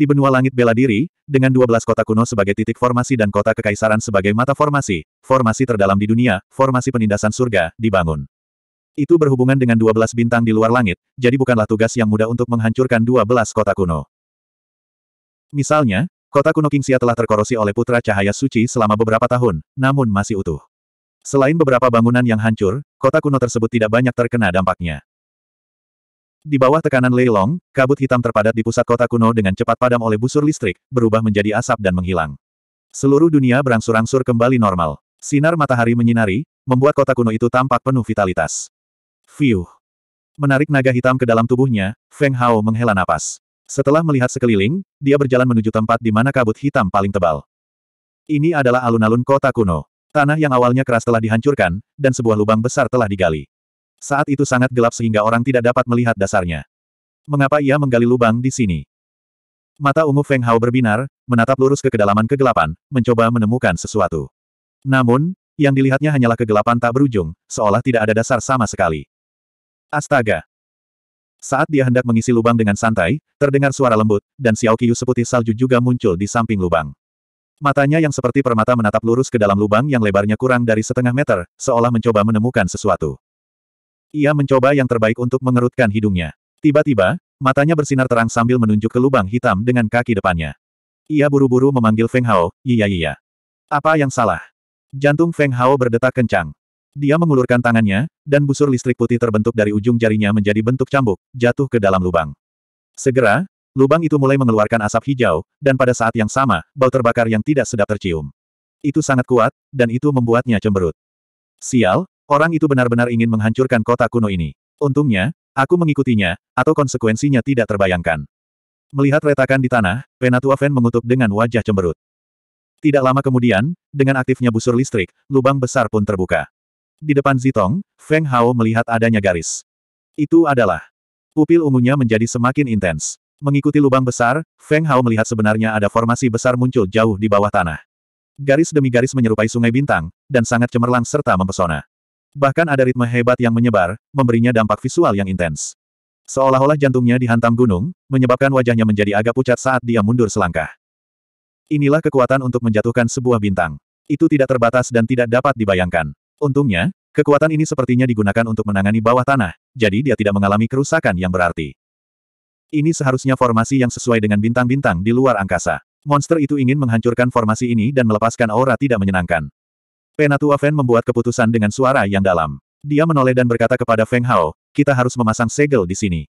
di benua langit bela diri, dengan 12 kota kuno sebagai titik formasi dan kota kekaisaran sebagai mata formasi, formasi terdalam di dunia, formasi penindasan surga, dibangun. Itu berhubungan dengan 12 bintang di luar langit, jadi bukanlah tugas yang mudah untuk menghancurkan 12 kota kuno. Misalnya, kota kuno Kingsia telah terkorosi oleh putra cahaya suci selama beberapa tahun, namun masih utuh. Selain beberapa bangunan yang hancur, kota kuno tersebut tidak banyak terkena dampaknya. Di bawah tekanan Long, kabut hitam terpadat di pusat kota kuno dengan cepat padam oleh busur listrik, berubah menjadi asap dan menghilang. Seluruh dunia berangsur-angsur kembali normal. Sinar matahari menyinari, membuat kota kuno itu tampak penuh vitalitas. Fiuh. Menarik naga hitam ke dalam tubuhnya, Feng Hao menghela napas. Setelah melihat sekeliling, dia berjalan menuju tempat di mana kabut hitam paling tebal. Ini adalah alun-alun kota kuno. Tanah yang awalnya keras telah dihancurkan, dan sebuah lubang besar telah digali. Saat itu sangat gelap sehingga orang tidak dapat melihat dasarnya. Mengapa ia menggali lubang di sini? Mata ungu Feng Hao berbinar, menatap lurus ke kedalaman kegelapan, mencoba menemukan sesuatu. Namun, yang dilihatnya hanyalah kegelapan tak berujung, seolah tidak ada dasar sama sekali. Astaga! Saat dia hendak mengisi lubang dengan santai, terdengar suara lembut, dan Xiao Qiyu seputih salju juga muncul di samping lubang. Matanya yang seperti permata menatap lurus ke dalam lubang yang lebarnya kurang dari setengah meter, seolah mencoba menemukan sesuatu. Ia mencoba yang terbaik untuk mengerutkan hidungnya. Tiba-tiba, matanya bersinar terang sambil menunjuk ke lubang hitam dengan kaki depannya. Ia buru-buru memanggil Feng Hao, iya, iya iya. Apa yang salah? Jantung Feng Hao berdetak kencang. Dia mengulurkan tangannya, dan busur listrik putih terbentuk dari ujung jarinya menjadi bentuk cambuk, jatuh ke dalam lubang. Segera, lubang itu mulai mengeluarkan asap hijau, dan pada saat yang sama, bau terbakar yang tidak sedap tercium. Itu sangat kuat, dan itu membuatnya cemberut. Sial, Orang itu benar-benar ingin menghancurkan kota kuno ini. Untungnya, aku mengikutinya, atau konsekuensinya tidak terbayangkan. Melihat retakan di tanah, Penatua Fen mengutuk dengan wajah cemberut. Tidak lama kemudian, dengan aktifnya busur listrik, lubang besar pun terbuka. Di depan Zitong, Feng Hao melihat adanya garis. Itu adalah. Pupil ungunya menjadi semakin intens. Mengikuti lubang besar, Feng Hao melihat sebenarnya ada formasi besar muncul jauh di bawah tanah. Garis demi garis menyerupai sungai bintang, dan sangat cemerlang serta mempesona. Bahkan ada ritme hebat yang menyebar, memberinya dampak visual yang intens. Seolah-olah jantungnya dihantam gunung, menyebabkan wajahnya menjadi agak pucat saat dia mundur selangkah. Inilah kekuatan untuk menjatuhkan sebuah bintang. Itu tidak terbatas dan tidak dapat dibayangkan. Untungnya, kekuatan ini sepertinya digunakan untuk menangani bawah tanah, jadi dia tidak mengalami kerusakan yang berarti. Ini seharusnya formasi yang sesuai dengan bintang-bintang di luar angkasa. Monster itu ingin menghancurkan formasi ini dan melepaskan aura tidak menyenangkan. Penatua Fen membuat keputusan dengan suara yang dalam. Dia menoleh dan berkata kepada Feng Hao, kita harus memasang segel di sini.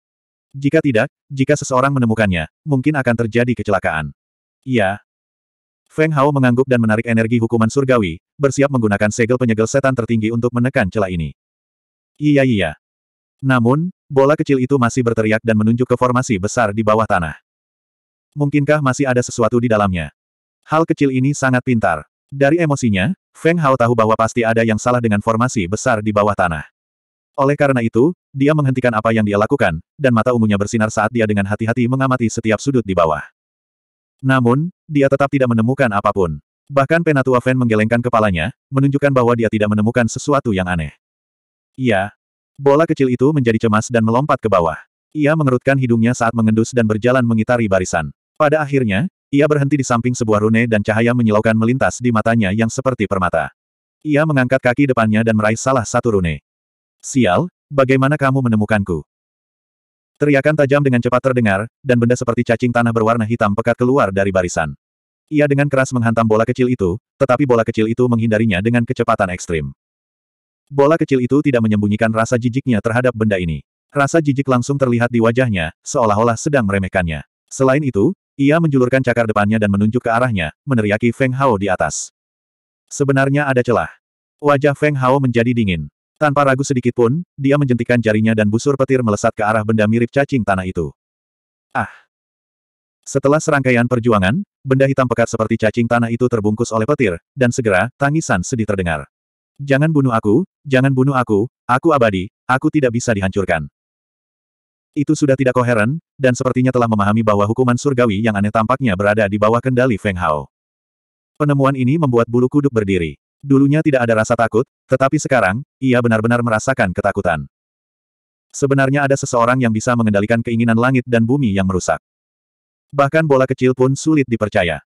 Jika tidak, jika seseorang menemukannya, mungkin akan terjadi kecelakaan. Iya. Feng Hao mengangguk dan menarik energi hukuman surgawi, bersiap menggunakan segel penyegel setan tertinggi untuk menekan celah ini. Iya iya. Namun, bola kecil itu masih berteriak dan menunjuk ke formasi besar di bawah tanah. Mungkinkah masih ada sesuatu di dalamnya? Hal kecil ini sangat pintar. Dari emosinya, Feng Hao tahu bahwa pasti ada yang salah dengan formasi besar di bawah tanah. Oleh karena itu, dia menghentikan apa yang dia lakukan, dan mata ungunya bersinar saat dia dengan hati-hati mengamati setiap sudut di bawah. Namun, dia tetap tidak menemukan apapun. Bahkan Penatua Feng menggelengkan kepalanya, menunjukkan bahwa dia tidak menemukan sesuatu yang aneh. Iya. Bola kecil itu menjadi cemas dan melompat ke bawah. Ia mengerutkan hidungnya saat mengendus dan berjalan mengitari barisan. Pada akhirnya, ia berhenti di samping sebuah rune dan cahaya menyilaukan melintas di matanya yang seperti permata. Ia mengangkat kaki depannya dan meraih salah satu rune. Sial, bagaimana kamu menemukanku? Teriakan tajam dengan cepat terdengar, dan benda seperti cacing tanah berwarna hitam pekat keluar dari barisan. Ia dengan keras menghantam bola kecil itu, tetapi bola kecil itu menghindarinya dengan kecepatan ekstrim. Bola kecil itu tidak menyembunyikan rasa jijiknya terhadap benda ini. Rasa jijik langsung terlihat di wajahnya, seolah-olah sedang meremehkannya. Selain itu, ia menjulurkan cakar depannya dan menunjuk ke arahnya, meneriaki Feng Hao di atas. Sebenarnya ada celah. Wajah Feng Hao menjadi dingin. Tanpa ragu sedikit pun, dia menjentikan jarinya dan busur petir melesat ke arah benda mirip cacing tanah itu. Ah! Setelah serangkaian perjuangan, benda hitam pekat seperti cacing tanah itu terbungkus oleh petir, dan segera, tangisan sedih terdengar. Jangan bunuh aku, jangan bunuh aku, aku abadi, aku tidak bisa dihancurkan. Itu sudah tidak koheren, dan sepertinya telah memahami bahwa hukuman surgawi yang aneh tampaknya berada di bawah kendali Feng Hao. Penemuan ini membuat bulu kuduk berdiri. Dulunya tidak ada rasa takut, tetapi sekarang, ia benar-benar merasakan ketakutan. Sebenarnya ada seseorang yang bisa mengendalikan keinginan langit dan bumi yang merusak. Bahkan bola kecil pun sulit dipercaya.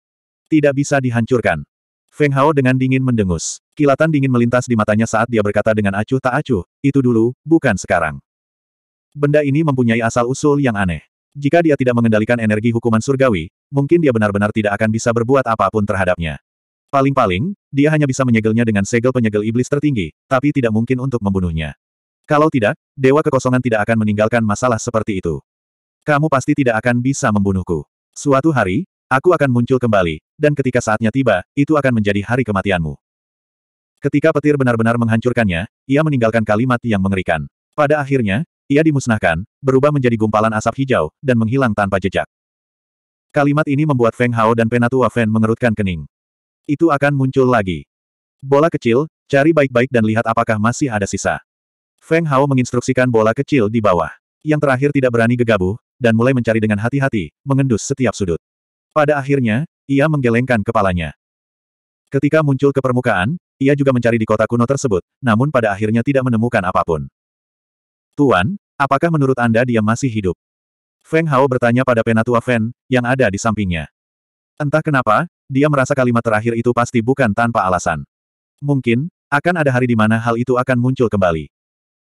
Tidak bisa dihancurkan. Feng Hao dengan dingin mendengus. Kilatan dingin melintas di matanya saat dia berkata dengan acuh tak acuh, itu dulu, bukan sekarang. Benda ini mempunyai asal-usul yang aneh. Jika dia tidak mengendalikan energi hukuman surgawi, mungkin dia benar-benar tidak akan bisa berbuat apapun terhadapnya. Paling-paling, dia hanya bisa menyegelnya dengan segel penyegel iblis tertinggi, tapi tidak mungkin untuk membunuhnya. Kalau tidak, Dewa Kekosongan tidak akan meninggalkan masalah seperti itu. Kamu pasti tidak akan bisa membunuhku. Suatu hari, aku akan muncul kembali, dan ketika saatnya tiba, itu akan menjadi hari kematianmu. Ketika petir benar-benar menghancurkannya, ia meninggalkan kalimat yang mengerikan. Pada akhirnya, ia dimusnahkan, berubah menjadi gumpalan asap hijau, dan menghilang tanpa jejak. Kalimat ini membuat Feng Hao dan Penatua Fen mengerutkan kening. Itu akan muncul lagi. Bola kecil, cari baik-baik dan lihat apakah masih ada sisa. Feng Hao menginstruksikan bola kecil di bawah. Yang terakhir tidak berani gegabah, dan mulai mencari dengan hati-hati, mengendus setiap sudut. Pada akhirnya, ia menggelengkan kepalanya. Ketika muncul ke permukaan, ia juga mencari di kota kuno tersebut, namun pada akhirnya tidak menemukan apapun. Tuan, Apakah menurut Anda dia masih hidup? Feng Hao bertanya pada penatua Fen, yang ada di sampingnya. Entah kenapa, dia merasa kalimat terakhir itu pasti bukan tanpa alasan. Mungkin, akan ada hari di mana hal itu akan muncul kembali.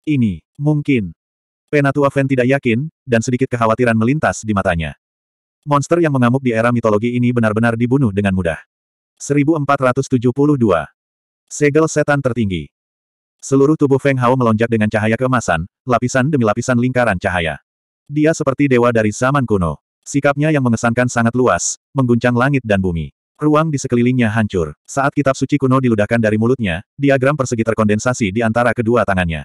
Ini, mungkin. Penatua Fen tidak yakin, dan sedikit kekhawatiran melintas di matanya. Monster yang mengamuk di era mitologi ini benar-benar dibunuh dengan mudah. 1472. Segel setan tertinggi. Seluruh tubuh Feng Hao melonjak dengan cahaya keemasan, lapisan demi lapisan lingkaran cahaya. Dia seperti dewa dari zaman kuno. Sikapnya yang mengesankan sangat luas, mengguncang langit dan bumi. Ruang di sekelilingnya hancur. Saat kitab suci kuno diludahkan dari mulutnya, diagram persegi terkondensasi di antara kedua tangannya.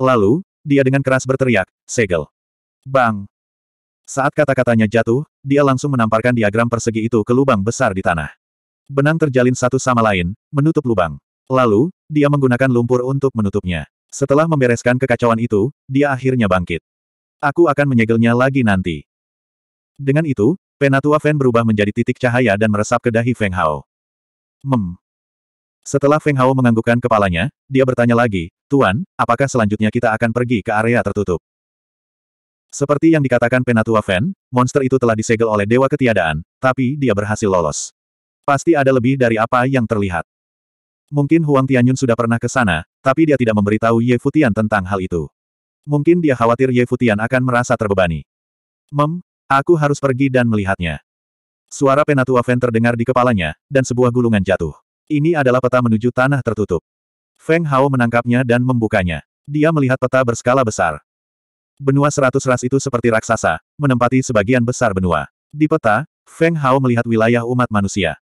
Lalu, dia dengan keras berteriak, segel. Bang! Saat kata-katanya jatuh, dia langsung menamparkan diagram persegi itu ke lubang besar di tanah. Benang terjalin satu sama lain, menutup lubang. Lalu, dia menggunakan lumpur untuk menutupnya. Setelah membereskan kekacauan itu, dia akhirnya bangkit. Aku akan menyegelnya lagi nanti. Dengan itu, Penatua Fen berubah menjadi titik cahaya dan meresap ke dahi Feng Hao. Mem. Setelah Feng Hao menganggukkan kepalanya, dia bertanya lagi, Tuan, apakah selanjutnya kita akan pergi ke area tertutup? Seperti yang dikatakan Penatua Fen, monster itu telah disegel oleh Dewa Ketiadaan, tapi dia berhasil lolos. Pasti ada lebih dari apa yang terlihat. Mungkin Huang Tianyun sudah pernah ke sana, tapi dia tidak memberitahu Ye Futian tentang hal itu. Mungkin dia khawatir Ye Futian akan merasa terbebani. Mem, aku harus pergi dan melihatnya. Suara penatua Feng terdengar di kepalanya, dan sebuah gulungan jatuh. Ini adalah peta menuju tanah tertutup. Feng Hao menangkapnya dan membukanya. Dia melihat peta berskala besar. Benua seratus ras itu seperti raksasa, menempati sebagian besar benua. Di peta, Feng Hao melihat wilayah umat manusia.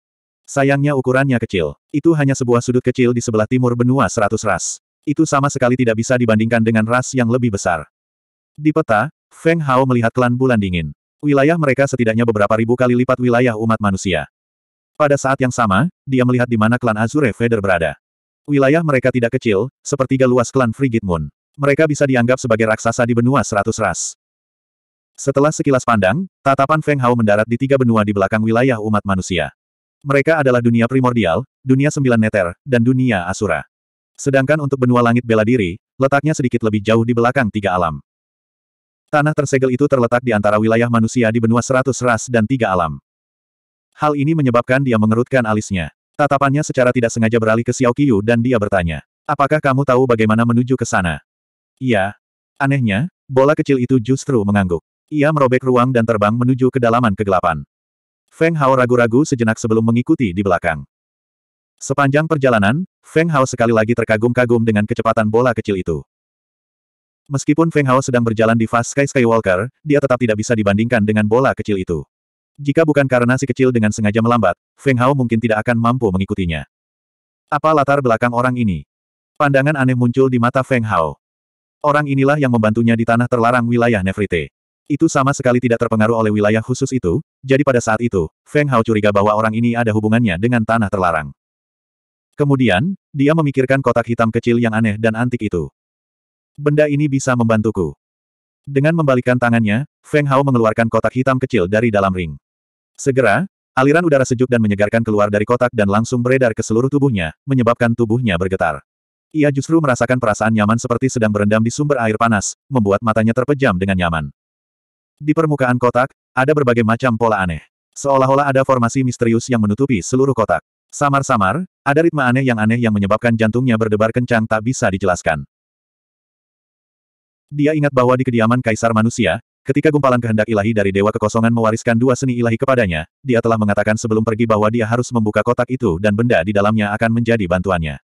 Sayangnya ukurannya kecil. Itu hanya sebuah sudut kecil di sebelah timur benua seratus ras. Itu sama sekali tidak bisa dibandingkan dengan ras yang lebih besar. Di peta, Feng Hao melihat klan bulan dingin. Wilayah mereka setidaknya beberapa ribu kali lipat wilayah umat manusia. Pada saat yang sama, dia melihat di mana klan Azure Feather berada. Wilayah mereka tidak kecil, sepertiga luas klan Frigid Moon. Mereka bisa dianggap sebagai raksasa di benua seratus ras. Setelah sekilas pandang, tatapan Feng Hao mendarat di tiga benua di belakang wilayah umat manusia. Mereka adalah dunia primordial, dunia sembilan neter, dan dunia asura. Sedangkan untuk benua langit bela diri, letaknya sedikit lebih jauh di belakang tiga alam. Tanah tersegel itu terletak di antara wilayah manusia di benua seratus ras dan tiga alam. Hal ini menyebabkan dia mengerutkan alisnya. Tatapannya secara tidak sengaja beralih ke Xiao Qiu dan dia bertanya, apakah kamu tahu bagaimana menuju ke sana? Iya. Anehnya, bola kecil itu justru mengangguk. Ia merobek ruang dan terbang menuju kedalaman kegelapan. Feng Hao ragu-ragu sejenak sebelum mengikuti di belakang. Sepanjang perjalanan, Feng Hao sekali lagi terkagum-kagum dengan kecepatan bola kecil itu. Meskipun Feng Hao sedang berjalan di Fast Sky Skywalker, dia tetap tidak bisa dibandingkan dengan bola kecil itu. Jika bukan karena si kecil dengan sengaja melambat, Feng Hao mungkin tidak akan mampu mengikutinya. Apa latar belakang orang ini? Pandangan aneh muncul di mata Feng Hao. Orang inilah yang membantunya di tanah terlarang wilayah Nefrite. Itu sama sekali tidak terpengaruh oleh wilayah khusus itu, jadi pada saat itu, Feng Hao curiga bahwa orang ini ada hubungannya dengan tanah terlarang. Kemudian, dia memikirkan kotak hitam kecil yang aneh dan antik itu. Benda ini bisa membantuku. Dengan membalikkan tangannya, Feng Hao mengeluarkan kotak hitam kecil dari dalam ring. Segera, aliran udara sejuk dan menyegarkan keluar dari kotak dan langsung beredar ke seluruh tubuhnya, menyebabkan tubuhnya bergetar. Ia justru merasakan perasaan nyaman seperti sedang berendam di sumber air panas, membuat matanya terpejam dengan nyaman. Di permukaan kotak, ada berbagai macam pola aneh. Seolah-olah ada formasi misterius yang menutupi seluruh kotak. Samar-samar, ada ritme aneh yang aneh yang menyebabkan jantungnya berdebar kencang tak bisa dijelaskan. Dia ingat bahwa di kediaman Kaisar Manusia, ketika gumpalan kehendak ilahi dari Dewa Kekosongan mewariskan dua seni ilahi kepadanya, dia telah mengatakan sebelum pergi bahwa dia harus membuka kotak itu dan benda di dalamnya akan menjadi bantuannya.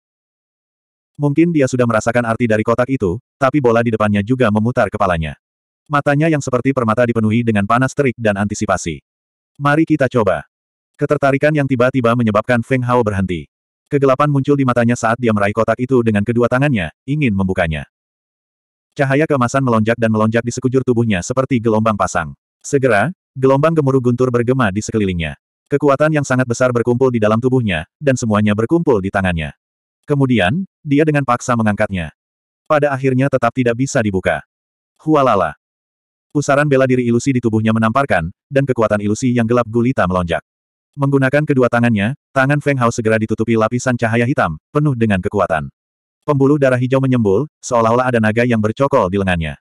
Mungkin dia sudah merasakan arti dari kotak itu, tapi bola di depannya juga memutar kepalanya. Matanya yang seperti permata dipenuhi dengan panas terik dan antisipasi. Mari kita coba. Ketertarikan yang tiba-tiba menyebabkan Feng Hao berhenti. Kegelapan muncul di matanya saat dia meraih kotak itu dengan kedua tangannya, ingin membukanya. Cahaya kemasan melonjak dan melonjak di sekujur tubuhnya seperti gelombang pasang. Segera, gelombang gemuruh guntur bergema di sekelilingnya. Kekuatan yang sangat besar berkumpul di dalam tubuhnya, dan semuanya berkumpul di tangannya. Kemudian, dia dengan paksa mengangkatnya. Pada akhirnya tetap tidak bisa dibuka. Hualala. Pusaran bela diri ilusi di tubuhnya menamparkan, dan kekuatan ilusi yang gelap gulita melonjak. Menggunakan kedua tangannya, tangan Feng Hao segera ditutupi lapisan cahaya hitam, penuh dengan kekuatan. Pembuluh darah hijau menyembul, seolah-olah ada naga yang bercokol di lengannya.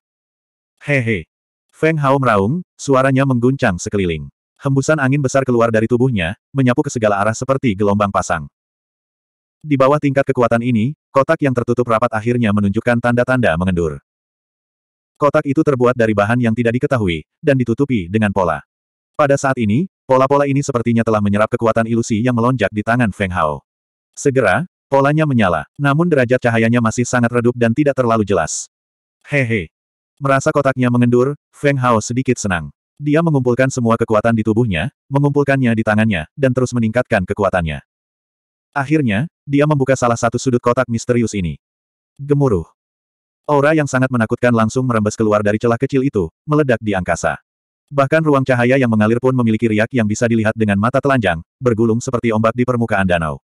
Hehe. Feng Hao meraung, suaranya mengguncang sekeliling. Hembusan angin besar keluar dari tubuhnya, menyapu ke segala arah seperti gelombang pasang. Di bawah tingkat kekuatan ini, kotak yang tertutup rapat akhirnya menunjukkan tanda-tanda mengendur. Kotak itu terbuat dari bahan yang tidak diketahui, dan ditutupi dengan pola. Pada saat ini, pola-pola ini sepertinya telah menyerap kekuatan ilusi yang melonjak di tangan Feng Hao. Segera, polanya menyala, namun derajat cahayanya masih sangat redup dan tidak terlalu jelas. Hehe. Merasa kotaknya mengendur, Feng Hao sedikit senang. Dia mengumpulkan semua kekuatan di tubuhnya, mengumpulkannya di tangannya, dan terus meningkatkan kekuatannya. Akhirnya, dia membuka salah satu sudut kotak misterius ini. Gemuruh. Aura yang sangat menakutkan langsung merembes keluar dari celah kecil itu, meledak di angkasa. Bahkan ruang cahaya yang mengalir pun memiliki riak yang bisa dilihat dengan mata telanjang, bergulung seperti ombak di permukaan danau.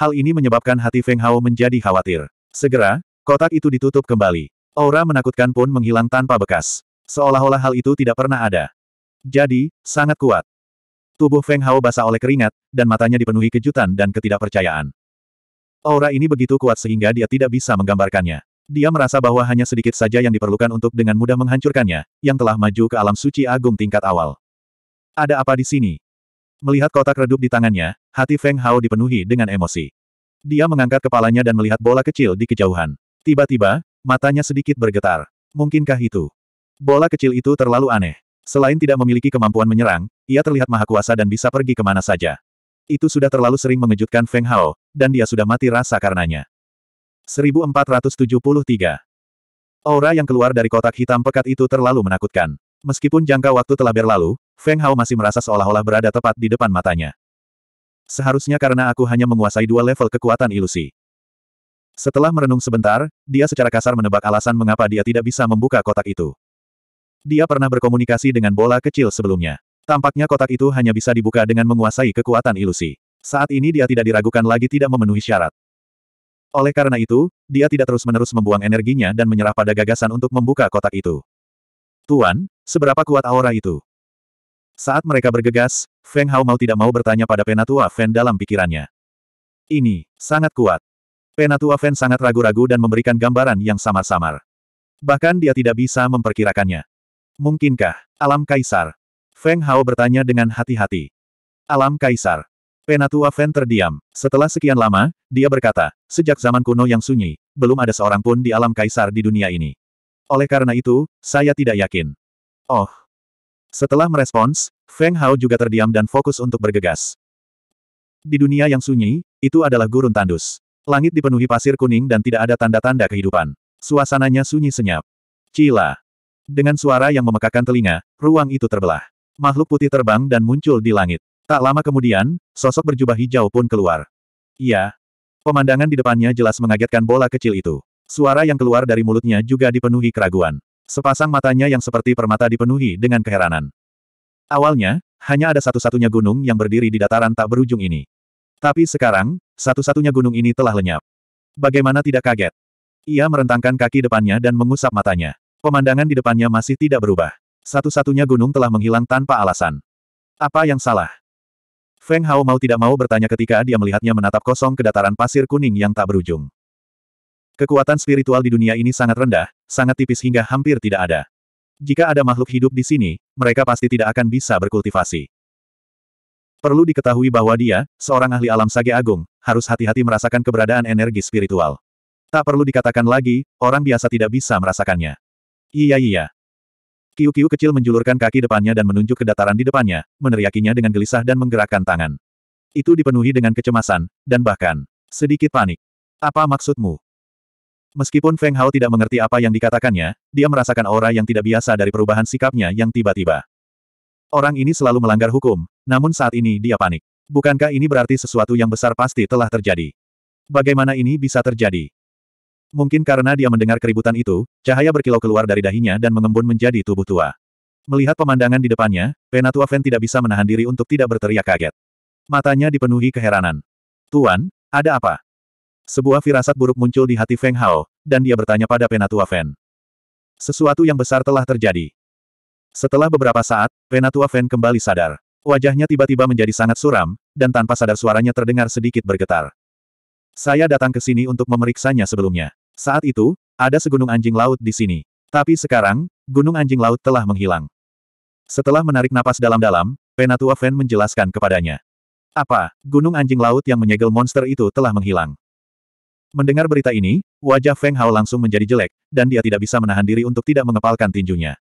Hal ini menyebabkan hati Feng Hao menjadi khawatir. Segera, kotak itu ditutup kembali. Aura menakutkan pun menghilang tanpa bekas. Seolah-olah hal itu tidak pernah ada. Jadi, sangat kuat. Tubuh Feng Hao basah oleh keringat, dan matanya dipenuhi kejutan dan ketidakpercayaan. Aura ini begitu kuat sehingga dia tidak bisa menggambarkannya. Dia merasa bahwa hanya sedikit saja yang diperlukan untuk dengan mudah menghancurkannya, yang telah maju ke alam suci agung tingkat awal. Ada apa di sini? Melihat kotak redup di tangannya, hati Feng Hao dipenuhi dengan emosi. Dia mengangkat kepalanya dan melihat bola kecil di kejauhan. Tiba-tiba, matanya sedikit bergetar. Mungkinkah itu? Bola kecil itu terlalu aneh. Selain tidak memiliki kemampuan menyerang, ia terlihat maha kuasa dan bisa pergi kemana saja. Itu sudah terlalu sering mengejutkan Feng Hao, dan dia sudah mati rasa karenanya. 1473. Aura yang keluar dari kotak hitam pekat itu terlalu menakutkan. Meskipun jangka waktu telah berlalu, Feng Hao masih merasa seolah-olah berada tepat di depan matanya. Seharusnya karena aku hanya menguasai dua level kekuatan ilusi. Setelah merenung sebentar, dia secara kasar menebak alasan mengapa dia tidak bisa membuka kotak itu. Dia pernah berkomunikasi dengan bola kecil sebelumnya. Tampaknya kotak itu hanya bisa dibuka dengan menguasai kekuatan ilusi. Saat ini dia tidak diragukan lagi tidak memenuhi syarat. Oleh karena itu, dia tidak terus-menerus membuang energinya dan menyerah pada gagasan untuk membuka kotak itu. Tuan, seberapa kuat aura itu? Saat mereka bergegas, Feng Hao mau tidak mau bertanya pada Penatua Fen dalam pikirannya. Ini, sangat kuat. Penatua Fen sangat ragu-ragu dan memberikan gambaran yang samar-samar. Bahkan dia tidak bisa memperkirakannya. Mungkinkah, alam kaisar? Feng Hao bertanya dengan hati-hati. Alam kaisar. Penatua Feng terdiam. Setelah sekian lama, dia berkata, sejak zaman kuno yang sunyi, belum ada seorang pun di alam kaisar di dunia ini. Oleh karena itu, saya tidak yakin. Oh. Setelah merespons, Feng Hao juga terdiam dan fokus untuk bergegas. Di dunia yang sunyi, itu adalah gurun tandus. Langit dipenuhi pasir kuning dan tidak ada tanda-tanda kehidupan. Suasananya sunyi senyap. Cila. Dengan suara yang memekakan telinga, ruang itu terbelah. Makhluk putih terbang dan muncul di langit. Tak lama kemudian, sosok berjubah hijau pun keluar. Iya. Pemandangan di depannya jelas mengagetkan bola kecil itu. Suara yang keluar dari mulutnya juga dipenuhi keraguan. Sepasang matanya yang seperti permata dipenuhi dengan keheranan. Awalnya, hanya ada satu-satunya gunung yang berdiri di dataran tak berujung ini. Tapi sekarang, satu-satunya gunung ini telah lenyap. Bagaimana tidak kaget? Ia merentangkan kaki depannya dan mengusap matanya. Pemandangan di depannya masih tidak berubah. Satu-satunya gunung telah menghilang tanpa alasan. Apa yang salah? Feng Hao mau tidak mau bertanya ketika dia melihatnya menatap kosong ke dataran pasir kuning yang tak berujung. Kekuatan spiritual di dunia ini sangat rendah, sangat tipis hingga hampir tidak ada. Jika ada makhluk hidup di sini, mereka pasti tidak akan bisa berkultivasi. Perlu diketahui bahwa dia, seorang ahli alam sage agung, harus hati-hati merasakan keberadaan energi spiritual. Tak perlu dikatakan lagi, orang biasa tidak bisa merasakannya. Iya iya, Kiu-kiu kecil menjulurkan kaki depannya dan menunjuk ke dataran di depannya, meneriakinya dengan gelisah dan menggerakkan tangan. Itu dipenuhi dengan kecemasan, dan bahkan sedikit panik. Apa maksudmu? Meskipun Feng Hao tidak mengerti apa yang dikatakannya, dia merasakan aura yang tidak biasa dari perubahan sikapnya yang tiba-tiba. Orang ini selalu melanggar hukum, namun saat ini dia panik. Bukankah ini berarti sesuatu yang besar pasti telah terjadi? Bagaimana ini bisa terjadi? Mungkin karena dia mendengar keributan itu, cahaya berkilau keluar dari dahinya dan mengembun menjadi tubuh tua. Melihat pemandangan di depannya, Penatua Fen tidak bisa menahan diri untuk tidak berteriak kaget. Matanya dipenuhi keheranan. Tuan, ada apa? Sebuah firasat buruk muncul di hati Feng Hao, dan dia bertanya pada Penatua Fen. Sesuatu yang besar telah terjadi. Setelah beberapa saat, Penatua Fen kembali sadar. Wajahnya tiba-tiba menjadi sangat suram, dan tanpa sadar suaranya terdengar sedikit bergetar. Saya datang ke sini untuk memeriksanya sebelumnya. Saat itu, ada segunung anjing laut di sini. Tapi sekarang, gunung anjing laut telah menghilang. Setelah menarik napas dalam-dalam, Penatua Feng menjelaskan kepadanya. Apa, gunung anjing laut yang menyegel monster itu telah menghilang. Mendengar berita ini, wajah Feng Hao langsung menjadi jelek, dan dia tidak bisa menahan diri untuk tidak mengepalkan tinjunya.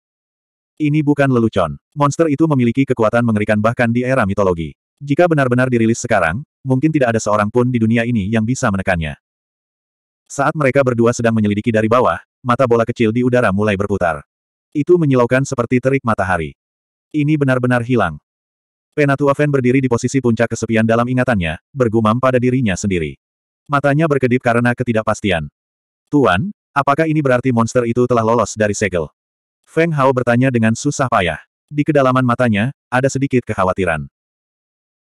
Ini bukan lelucon. Monster itu memiliki kekuatan mengerikan bahkan di era mitologi. Jika benar-benar dirilis sekarang, mungkin tidak ada seorang pun di dunia ini yang bisa menekannya. Saat mereka berdua sedang menyelidiki dari bawah, mata bola kecil di udara mulai berputar. Itu menyilaukan seperti terik matahari. Ini benar-benar hilang. Penatua Feng berdiri di posisi puncak kesepian dalam ingatannya, bergumam pada dirinya sendiri. Matanya berkedip karena ketidakpastian. Tuan, apakah ini berarti monster itu telah lolos dari segel? Feng Hao bertanya dengan susah payah. Di kedalaman matanya, ada sedikit kekhawatiran.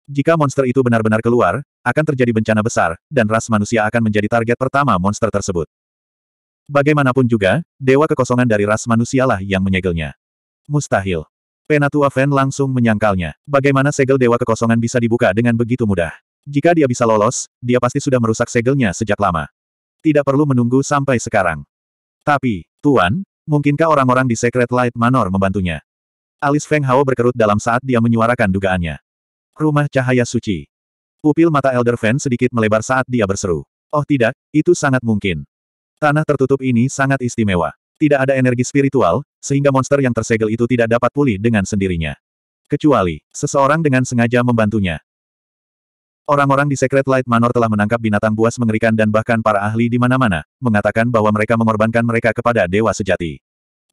Jika monster itu benar-benar keluar, akan terjadi bencana besar, dan ras manusia akan menjadi target pertama monster tersebut. Bagaimanapun juga, dewa kekosongan dari ras manusialah yang menyegelnya. Mustahil. Penatua Feng langsung menyangkalnya. Bagaimana segel dewa kekosongan bisa dibuka dengan begitu mudah? Jika dia bisa lolos, dia pasti sudah merusak segelnya sejak lama. Tidak perlu menunggu sampai sekarang. Tapi, Tuan, mungkinkah orang-orang di Secret Light Manor membantunya? Alis Feng Hao berkerut dalam saat dia menyuarakan dugaannya. Rumah Cahaya Suci. Pupil mata Elder Fan sedikit melebar saat dia berseru. Oh tidak, itu sangat mungkin. Tanah tertutup ini sangat istimewa. Tidak ada energi spiritual, sehingga monster yang tersegel itu tidak dapat pulih dengan sendirinya. Kecuali, seseorang dengan sengaja membantunya. Orang-orang di Secret Light Manor telah menangkap binatang buas mengerikan dan bahkan para ahli di mana-mana, mengatakan bahwa mereka mengorbankan mereka kepada dewa sejati.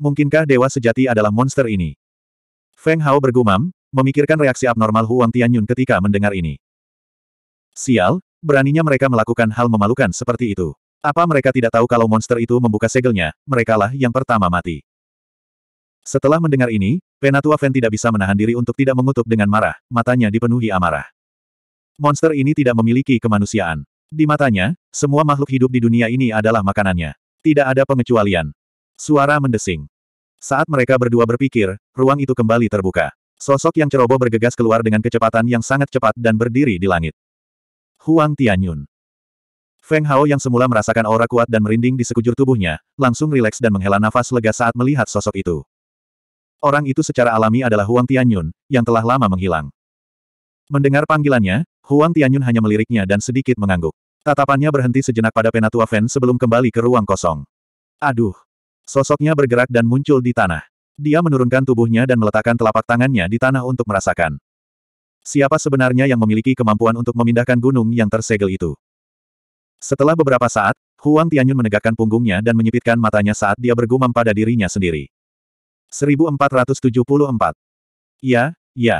Mungkinkah dewa sejati adalah monster ini? Feng Hao bergumam, memikirkan reaksi abnormal Huang Tianyun ketika mendengar ini. Sial, beraninya mereka melakukan hal memalukan seperti itu. Apa mereka tidak tahu kalau monster itu membuka segelnya, merekalah yang pertama mati. Setelah mendengar ini, Penatua Fen tidak bisa menahan diri untuk tidak mengutuk dengan marah, matanya dipenuhi amarah. Monster ini tidak memiliki kemanusiaan. Di matanya, semua makhluk hidup di dunia ini adalah makanannya. Tidak ada pengecualian. Suara mendesing. Saat mereka berdua berpikir, ruang itu kembali terbuka. Sosok yang ceroboh bergegas keluar dengan kecepatan yang sangat cepat dan berdiri di langit. Huang Tianyun. Feng Hao yang semula merasakan aura kuat dan merinding di sekujur tubuhnya, langsung rileks dan menghela nafas lega saat melihat sosok itu. Orang itu secara alami adalah Huang Tianyun, yang telah lama menghilang. Mendengar panggilannya, Huang Tianyun hanya meliriknya dan sedikit mengangguk. Tatapannya berhenti sejenak pada penatua Fen sebelum kembali ke ruang kosong. Aduh! Sosoknya bergerak dan muncul di tanah. Dia menurunkan tubuhnya dan meletakkan telapak tangannya di tanah untuk merasakan. Siapa sebenarnya yang memiliki kemampuan untuk memindahkan gunung yang tersegel itu? Setelah beberapa saat, Huang Tianyun menegakkan punggungnya dan menyipitkan matanya saat dia bergumam pada dirinya sendiri. 1474. Ya, ya.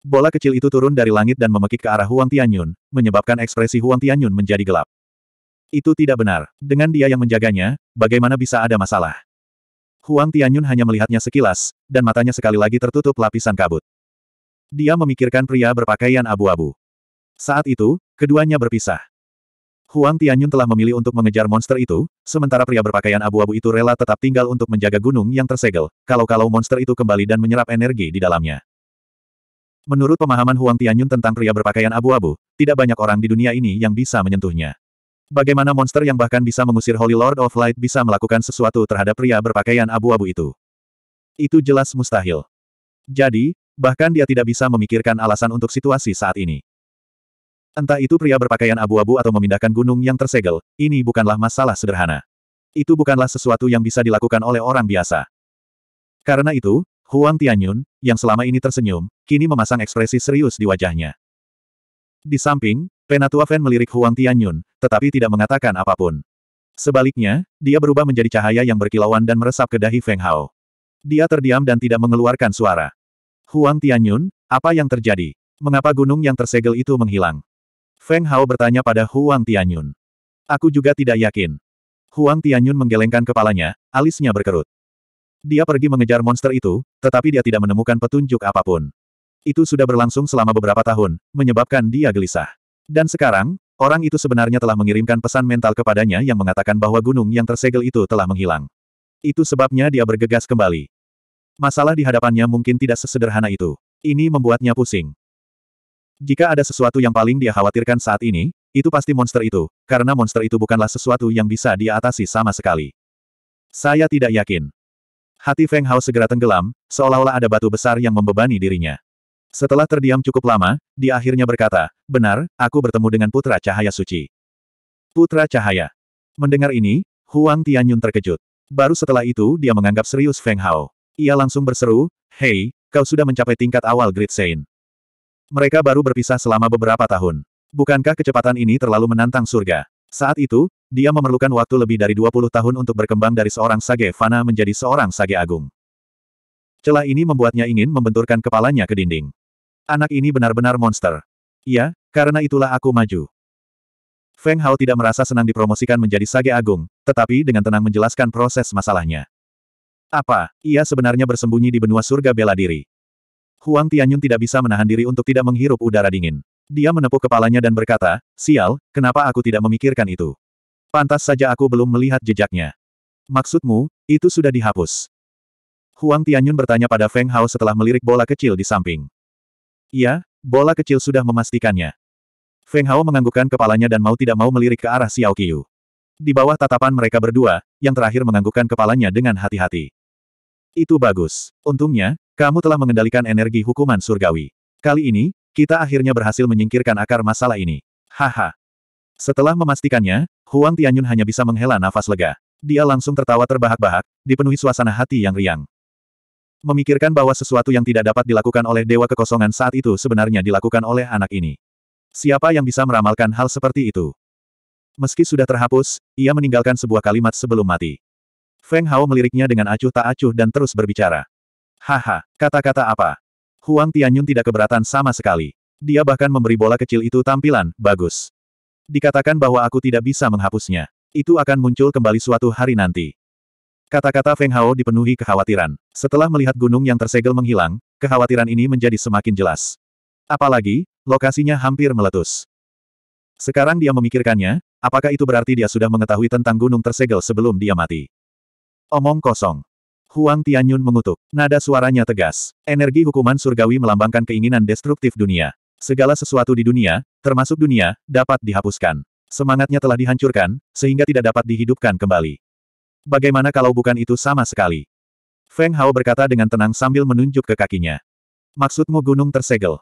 Bola kecil itu turun dari langit dan memekik ke arah Huang Tianyun, menyebabkan ekspresi Huang Tianyun menjadi gelap. Itu tidak benar. Dengan dia yang menjaganya, bagaimana bisa ada masalah? Huang Tianyun hanya melihatnya sekilas, dan matanya sekali lagi tertutup lapisan kabut. Dia memikirkan pria berpakaian abu-abu. Saat itu, keduanya berpisah. Huang Tianyun telah memilih untuk mengejar monster itu, sementara pria berpakaian abu-abu itu rela tetap tinggal untuk menjaga gunung yang tersegel, kalau-kalau monster itu kembali dan menyerap energi di dalamnya. Menurut pemahaman Huang Tianyun tentang pria berpakaian abu-abu, tidak banyak orang di dunia ini yang bisa menyentuhnya. Bagaimana monster yang bahkan bisa mengusir Holy Lord of Light bisa melakukan sesuatu terhadap pria berpakaian abu-abu itu? Itu jelas mustahil. Jadi, bahkan dia tidak bisa memikirkan alasan untuk situasi saat ini. Entah itu pria berpakaian abu-abu atau memindahkan gunung yang tersegel, ini bukanlah masalah sederhana. Itu bukanlah sesuatu yang bisa dilakukan oleh orang biasa. Karena itu, Huang Tianyun, yang selama ini tersenyum, kini memasang ekspresi serius di wajahnya. Di samping, Penatua Feng melirik Huang Tianyun, tetapi tidak mengatakan apapun. Sebaliknya, dia berubah menjadi cahaya yang berkilauan dan meresap ke dahi Feng Hao. Dia terdiam dan tidak mengeluarkan suara. Huang Tianyun, apa yang terjadi? Mengapa gunung yang tersegel itu menghilang? Feng Hao bertanya pada Huang Tianyun. Aku juga tidak yakin. Huang Tianyun menggelengkan kepalanya, alisnya berkerut. Dia pergi mengejar monster itu, tetapi dia tidak menemukan petunjuk apapun. Itu sudah berlangsung selama beberapa tahun, menyebabkan dia gelisah. Dan sekarang, orang itu sebenarnya telah mengirimkan pesan mental kepadanya yang mengatakan bahwa gunung yang tersegel itu telah menghilang. Itu sebabnya dia bergegas kembali. Masalah di hadapannya mungkin tidak sesederhana itu. Ini membuatnya pusing. Jika ada sesuatu yang paling dia khawatirkan saat ini, itu pasti monster itu, karena monster itu bukanlah sesuatu yang bisa dia atasi sama sekali. Saya tidak yakin. Hati Feng Hao segera tenggelam, seolah-olah ada batu besar yang membebani dirinya. Setelah terdiam cukup lama, dia akhirnya berkata, benar, aku bertemu dengan Putra Cahaya Suci. Putra Cahaya. Mendengar ini, Huang Tianyun terkejut. Baru setelah itu dia menganggap serius Feng Hao. Ia langsung berseru, Hei, kau sudah mencapai tingkat awal Great Saint. Mereka baru berpisah selama beberapa tahun. Bukankah kecepatan ini terlalu menantang surga? Saat itu, dia memerlukan waktu lebih dari 20 tahun untuk berkembang dari seorang Sage Fana menjadi seorang Sage Agung. Celah ini membuatnya ingin membenturkan kepalanya ke dinding. Anak ini benar-benar monster. Iya, karena itulah aku maju. Feng Hao tidak merasa senang dipromosikan menjadi Sage Agung, tetapi dengan tenang menjelaskan proses masalahnya. Apa, ia sebenarnya bersembunyi di benua surga bela diri. Huang Tianyun tidak bisa menahan diri untuk tidak menghirup udara dingin. Dia menepuk kepalanya dan berkata, Sial, kenapa aku tidak memikirkan itu? Pantas saja aku belum melihat jejaknya. Maksudmu, itu sudah dihapus. Huang Tianyun bertanya pada Feng Hao setelah melirik bola kecil di samping. Iya, bola kecil sudah memastikannya. Feng Hao menganggukkan kepalanya dan mau tidak mau melirik ke arah Xiao Qiu. Di bawah tatapan mereka berdua, yang terakhir menganggukkan kepalanya dengan hati-hati. Itu bagus. Untungnya, kamu telah mengendalikan energi hukuman surgawi. Kali ini, kita akhirnya berhasil menyingkirkan akar masalah ini. Haha. Setelah memastikannya, Huang Tianyun hanya bisa menghela nafas lega. Dia langsung tertawa terbahak-bahak, dipenuhi suasana hati yang riang. Memikirkan bahwa sesuatu yang tidak dapat dilakukan oleh Dewa Kekosongan saat itu sebenarnya dilakukan oleh anak ini. Siapa yang bisa meramalkan hal seperti itu? Meski sudah terhapus, ia meninggalkan sebuah kalimat sebelum mati. Feng Hao meliriknya dengan acuh tak acuh dan terus berbicara. Haha, kata-kata apa? Huang Tianyun tidak keberatan sama sekali. Dia bahkan memberi bola kecil itu tampilan, bagus. Dikatakan bahwa aku tidak bisa menghapusnya. Itu akan muncul kembali suatu hari nanti. Kata-kata Feng Hao dipenuhi kekhawatiran. Setelah melihat gunung yang tersegel menghilang, kekhawatiran ini menjadi semakin jelas. Apalagi, lokasinya hampir meletus. Sekarang dia memikirkannya, apakah itu berarti dia sudah mengetahui tentang gunung tersegel sebelum dia mati? Omong kosong. Huang Tianyun mengutuk. Nada suaranya tegas. Energi hukuman surgawi melambangkan keinginan destruktif dunia. Segala sesuatu di dunia, termasuk dunia, dapat dihapuskan. Semangatnya telah dihancurkan, sehingga tidak dapat dihidupkan kembali. Bagaimana kalau bukan itu sama sekali? Feng Hao berkata dengan tenang sambil menunjuk ke kakinya. Maksudmu gunung tersegel?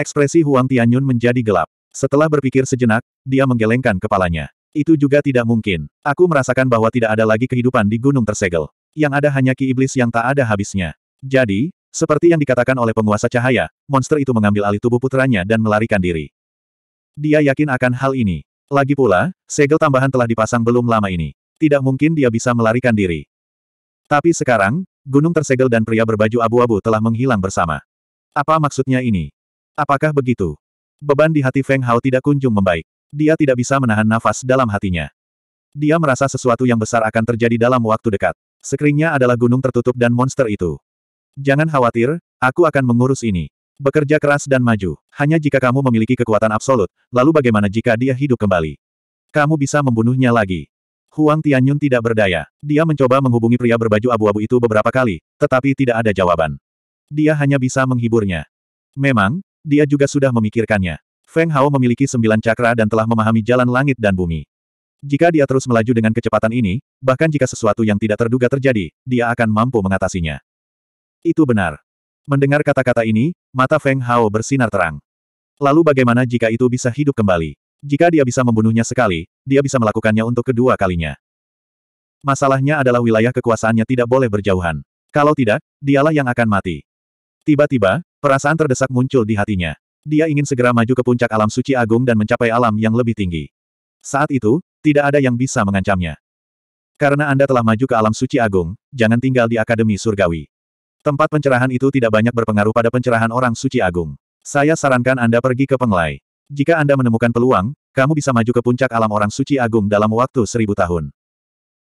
Ekspresi Huang Tianyun menjadi gelap. Setelah berpikir sejenak, dia menggelengkan kepalanya. Itu juga tidak mungkin. Aku merasakan bahwa tidak ada lagi kehidupan di gunung tersegel. Yang ada hanya ki iblis yang tak ada habisnya. Jadi, seperti yang dikatakan oleh penguasa cahaya, monster itu mengambil alih tubuh putranya dan melarikan diri. Dia yakin akan hal ini. Lagi pula, segel tambahan telah dipasang belum lama ini tidak mungkin dia bisa melarikan diri. Tapi sekarang, gunung tersegel dan pria berbaju abu-abu telah menghilang bersama. Apa maksudnya ini? Apakah begitu? Beban di hati Feng Hao tidak kunjung membaik. Dia tidak bisa menahan nafas dalam hatinya. Dia merasa sesuatu yang besar akan terjadi dalam waktu dekat. Sekringnya adalah gunung tertutup dan monster itu. Jangan khawatir, aku akan mengurus ini. Bekerja keras dan maju. Hanya jika kamu memiliki kekuatan absolut, lalu bagaimana jika dia hidup kembali? Kamu bisa membunuhnya lagi. Huang Tianyun tidak berdaya. Dia mencoba menghubungi pria berbaju abu-abu itu beberapa kali, tetapi tidak ada jawaban. Dia hanya bisa menghiburnya. Memang, dia juga sudah memikirkannya. Feng Hao memiliki sembilan cakra dan telah memahami jalan langit dan bumi. Jika dia terus melaju dengan kecepatan ini, bahkan jika sesuatu yang tidak terduga terjadi, dia akan mampu mengatasinya. Itu benar. Mendengar kata-kata ini, mata Feng Hao bersinar terang. Lalu bagaimana jika itu bisa hidup kembali? Jika dia bisa membunuhnya sekali, dia bisa melakukannya untuk kedua kalinya. Masalahnya adalah wilayah kekuasaannya tidak boleh berjauhan. Kalau tidak, dialah yang akan mati. Tiba-tiba, perasaan terdesak muncul di hatinya. Dia ingin segera maju ke puncak alam suci agung dan mencapai alam yang lebih tinggi. Saat itu, tidak ada yang bisa mengancamnya. Karena Anda telah maju ke alam suci agung, jangan tinggal di Akademi Surgawi. Tempat pencerahan itu tidak banyak berpengaruh pada pencerahan orang suci agung. Saya sarankan Anda pergi ke Penglai. Jika Anda menemukan peluang, kamu bisa maju ke puncak alam orang suci agung dalam waktu seribu tahun.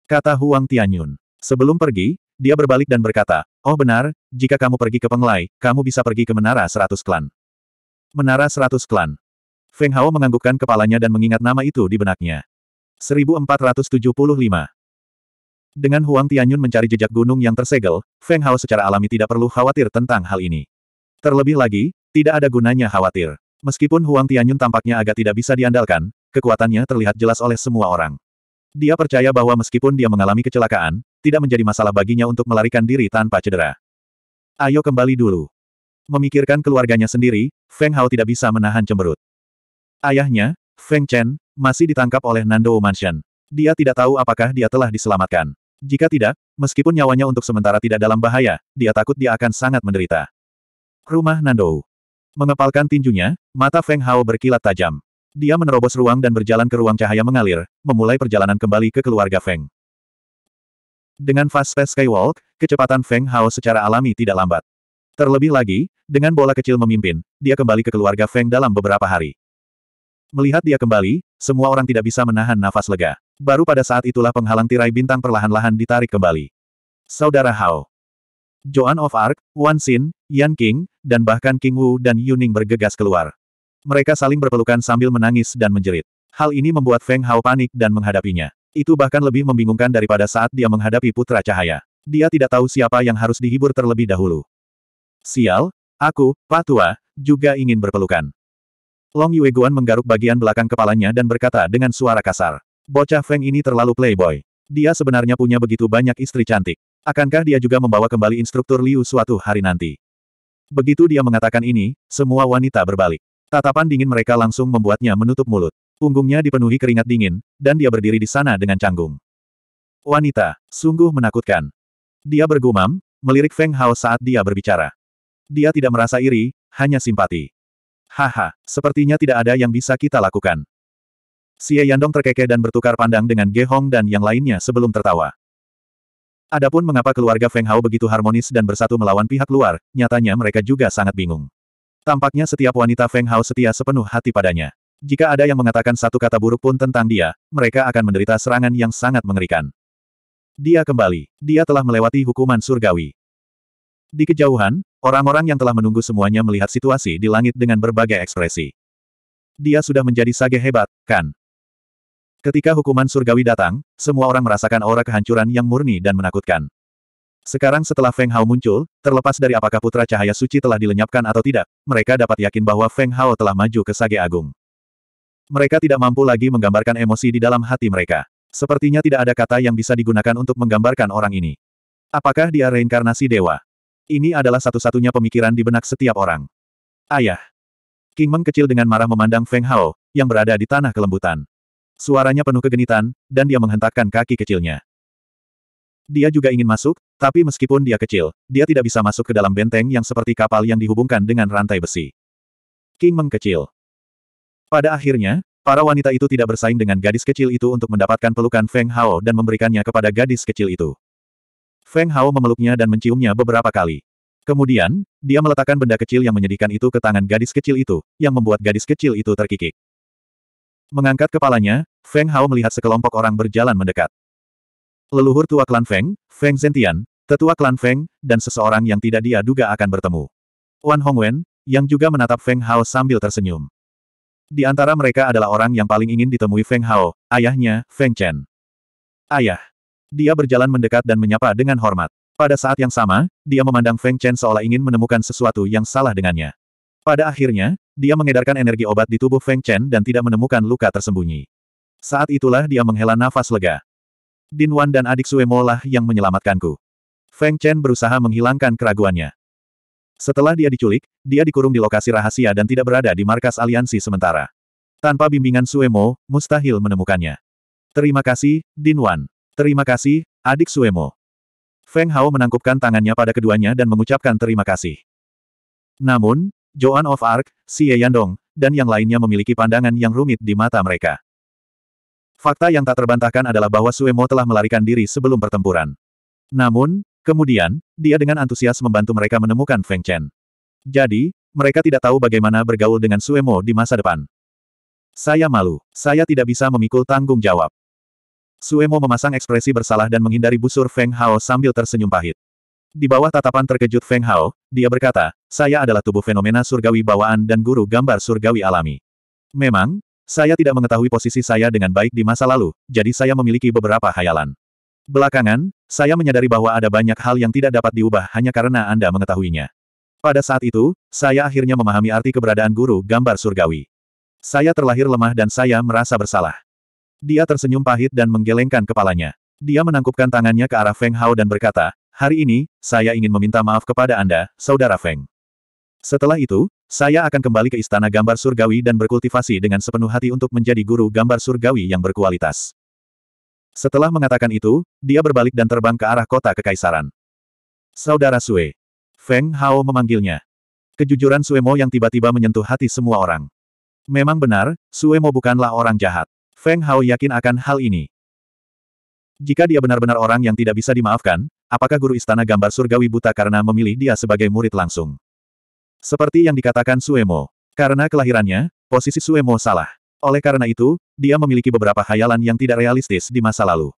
Kata Huang Tianyun. Sebelum pergi, dia berbalik dan berkata, Oh benar, jika kamu pergi ke Penglai, kamu bisa pergi ke Menara Seratus Klan. Menara Seratus Klan. Feng Hao menganggukkan kepalanya dan mengingat nama itu di benaknya. 1475 Dengan Huang Tianyun mencari jejak gunung yang tersegel, Feng Hao secara alami tidak perlu khawatir tentang hal ini. Terlebih lagi, tidak ada gunanya khawatir. Meskipun Huang Tianyun tampaknya agak tidak bisa diandalkan, kekuatannya terlihat jelas oleh semua orang. Dia percaya bahwa meskipun dia mengalami kecelakaan, tidak menjadi masalah baginya untuk melarikan diri tanpa cedera. Ayo kembali dulu. Memikirkan keluarganya sendiri, Feng Hao tidak bisa menahan cemberut. Ayahnya, Feng Chen, masih ditangkap oleh Nando Mansion. Dia tidak tahu apakah dia telah diselamatkan. Jika tidak, meskipun nyawanya untuk sementara tidak dalam bahaya, dia takut dia akan sangat menderita. Rumah Nando. Mengepalkan tinjunya, mata Feng Hao berkilat tajam. Dia menerobos ruang dan berjalan ke ruang cahaya mengalir, memulai perjalanan kembali ke keluarga Feng. Dengan fast pace skywalk, kecepatan Feng Hao secara alami tidak lambat. Terlebih lagi, dengan bola kecil memimpin, dia kembali ke keluarga Feng dalam beberapa hari. Melihat dia kembali, semua orang tidak bisa menahan nafas lega. Baru pada saat itulah penghalang tirai bintang perlahan-lahan ditarik kembali. Saudara Hao, Joan of Arc, Wan Xin, Yan King, dan bahkan King Wu dan Yuning bergegas keluar. Mereka saling berpelukan sambil menangis dan menjerit. Hal ini membuat Feng Hao panik dan menghadapinya. Itu bahkan lebih membingungkan daripada saat dia menghadapi Putra Cahaya. Dia tidak tahu siapa yang harus dihibur terlebih dahulu. Sial, aku, Pak tua, juga ingin berpelukan. Long Yueguan menggaruk bagian belakang kepalanya dan berkata dengan suara kasar. Bocah Feng ini terlalu playboy. Dia sebenarnya punya begitu banyak istri cantik. Akankah dia juga membawa kembali instruktur Liu suatu hari nanti? Begitu dia mengatakan ini, semua wanita berbalik. Tatapan dingin mereka langsung membuatnya menutup mulut. Punggungnya dipenuhi keringat dingin, dan dia berdiri di sana dengan canggung. Wanita, sungguh menakutkan. Dia bergumam, melirik Feng Hao saat dia berbicara. Dia tidak merasa iri, hanya simpati. Haha, sepertinya tidak ada yang bisa kita lakukan. Xie Yandong terkekeh dan bertukar pandang dengan Ge Hong dan yang lainnya sebelum tertawa. Adapun mengapa keluarga Feng Hao begitu harmonis dan bersatu melawan pihak luar, nyatanya mereka juga sangat bingung. Tampaknya setiap wanita Feng Hao setia sepenuh hati padanya. Jika ada yang mengatakan satu kata buruk pun tentang dia, mereka akan menderita serangan yang sangat mengerikan. Dia kembali. Dia telah melewati hukuman surgawi. Di kejauhan, orang-orang yang telah menunggu semuanya melihat situasi di langit dengan berbagai ekspresi. Dia sudah menjadi sage hebat, kan? Ketika hukuman surgawi datang, semua orang merasakan aura kehancuran yang murni dan menakutkan. Sekarang setelah Feng Hao muncul, terlepas dari apakah Putra Cahaya Suci telah dilenyapkan atau tidak, mereka dapat yakin bahwa Feng Hao telah maju ke Sage Agung. Mereka tidak mampu lagi menggambarkan emosi di dalam hati mereka. Sepertinya tidak ada kata yang bisa digunakan untuk menggambarkan orang ini. Apakah dia reinkarnasi dewa? Ini adalah satu-satunya pemikiran di benak setiap orang. Ayah. King Meng kecil dengan marah memandang Feng Hao, yang berada di tanah kelembutan. Suaranya penuh kegenitan, dan dia menghentakkan kaki kecilnya. Dia juga ingin masuk, tapi meskipun dia kecil, dia tidak bisa masuk ke dalam benteng yang seperti kapal yang dihubungkan dengan rantai besi. King mengkecil. Pada akhirnya, para wanita itu tidak bersaing dengan gadis kecil itu untuk mendapatkan pelukan Feng Hao dan memberikannya kepada gadis kecil itu. Feng Hao memeluknya dan menciumnya beberapa kali. Kemudian, dia meletakkan benda kecil yang menyedihkan itu ke tangan gadis kecil itu, yang membuat gadis kecil itu terkikik. Mengangkat kepalanya, Feng Hao melihat sekelompok orang berjalan mendekat. Leluhur tua klan Feng, Feng Zentian, tetua klan Feng, dan seseorang yang tidak dia duga akan bertemu. Wan Hongwen, yang juga menatap Feng Hao sambil tersenyum. Di antara mereka adalah orang yang paling ingin ditemui Feng Hao, ayahnya, Feng Chen. Ayah. Dia berjalan mendekat dan menyapa dengan hormat. Pada saat yang sama, dia memandang Feng Chen seolah ingin menemukan sesuatu yang salah dengannya. Pada akhirnya, dia mengedarkan energi obat di tubuh Feng Chen dan tidak menemukan luka tersembunyi. Saat itulah dia menghela nafas lega. Din Wan dan adik Suemo lah yang menyelamatkanku. Feng Chen berusaha menghilangkan keraguannya. Setelah dia diculik, dia dikurung di lokasi rahasia dan tidak berada di markas aliansi sementara. Tanpa bimbingan Suemo, mustahil menemukannya. Terima kasih, Din Wan. Terima kasih, adik Suemo. Feng Hao menangkupkan tangannya pada keduanya dan mengucapkan terima kasih. Namun, Joan of Arc, Xie Yandong, dan yang lainnya memiliki pandangan yang rumit di mata mereka. Fakta yang tak terbantahkan adalah bahwa Suemo telah melarikan diri sebelum pertempuran. Namun, kemudian, dia dengan antusias membantu mereka menemukan Feng Chen. Jadi, mereka tidak tahu bagaimana bergaul dengan Suemo di masa depan. Saya malu, saya tidak bisa memikul tanggung jawab. Suemo memasang ekspresi bersalah dan menghindari busur Feng Hao sambil tersenyum pahit. Di bawah tatapan terkejut Feng Hao, dia berkata, saya adalah tubuh fenomena surgawi bawaan dan guru gambar surgawi alami. Memang, saya tidak mengetahui posisi saya dengan baik di masa lalu, jadi saya memiliki beberapa khayalan. Belakangan, saya menyadari bahwa ada banyak hal yang tidak dapat diubah hanya karena Anda mengetahuinya. Pada saat itu, saya akhirnya memahami arti keberadaan guru gambar surgawi. Saya terlahir lemah dan saya merasa bersalah. Dia tersenyum pahit dan menggelengkan kepalanya. Dia menangkupkan tangannya ke arah Feng Hao dan berkata, Hari ini, saya ingin meminta maaf kepada Anda, Saudara Feng. Setelah itu, saya akan kembali ke Istana Gambar Surgawi dan berkultivasi dengan sepenuh hati untuk menjadi guru gambar surgawi yang berkualitas. Setelah mengatakan itu, dia berbalik dan terbang ke arah kota kekaisaran. Saudara Sue. Feng Hao memanggilnya. Kejujuran Sue Mo yang tiba-tiba menyentuh hati semua orang. Memang benar, Su'e Mo bukanlah orang jahat. Feng Hao yakin akan hal ini. Jika dia benar-benar orang yang tidak bisa dimaafkan, apakah guru istana gambar surgawi buta karena memilih dia sebagai murid langsung? Seperti yang dikatakan Suemo. Karena kelahirannya, posisi Suemo salah. Oleh karena itu, dia memiliki beberapa khayalan yang tidak realistis di masa lalu.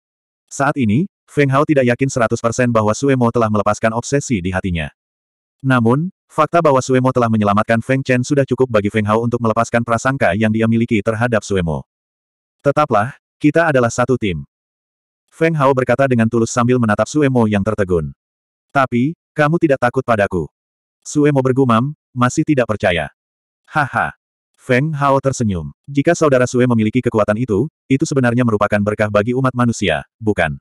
Saat ini, Feng Hao tidak yakin 100% bahwa Suemo telah melepaskan obsesi di hatinya. Namun, fakta bahwa Suemo telah menyelamatkan Feng Chen sudah cukup bagi Feng Hao untuk melepaskan prasangka yang dia miliki terhadap Suemo. Tetaplah, kita adalah satu tim. Feng Hao berkata dengan tulus sambil menatap Suemo yang tertegun. Tapi, kamu tidak takut padaku. Suemo bergumam, masih tidak percaya. Haha. Feng Hao tersenyum. Jika saudara Sue memiliki kekuatan itu, itu sebenarnya merupakan berkah bagi umat manusia, bukan?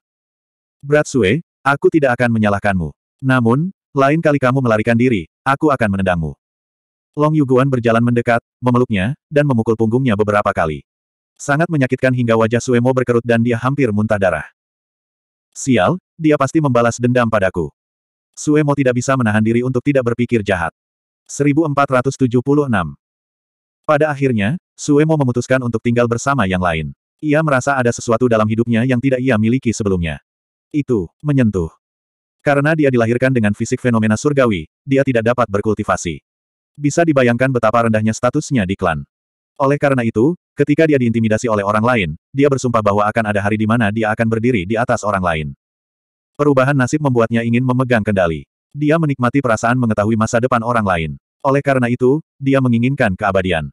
Berat Sue, aku tidak akan menyalahkanmu. Namun, lain kali kamu melarikan diri, aku akan menendangmu. Long Yuguan berjalan mendekat, memeluknya, dan memukul punggungnya beberapa kali. Sangat menyakitkan hingga wajah Suemo berkerut dan dia hampir muntah darah. Sial, dia pasti membalas dendam padaku. Suemo tidak bisa menahan diri untuk tidak berpikir jahat. 1476 Pada akhirnya, Suemo memutuskan untuk tinggal bersama yang lain. Ia merasa ada sesuatu dalam hidupnya yang tidak ia miliki sebelumnya. Itu, menyentuh. Karena dia dilahirkan dengan fisik fenomena surgawi, dia tidak dapat berkultivasi. Bisa dibayangkan betapa rendahnya statusnya di klan. Oleh karena itu, Ketika dia diintimidasi oleh orang lain, dia bersumpah bahwa akan ada hari di mana dia akan berdiri di atas orang lain. Perubahan nasib membuatnya ingin memegang kendali. Dia menikmati perasaan mengetahui masa depan orang lain. Oleh karena itu, dia menginginkan keabadian.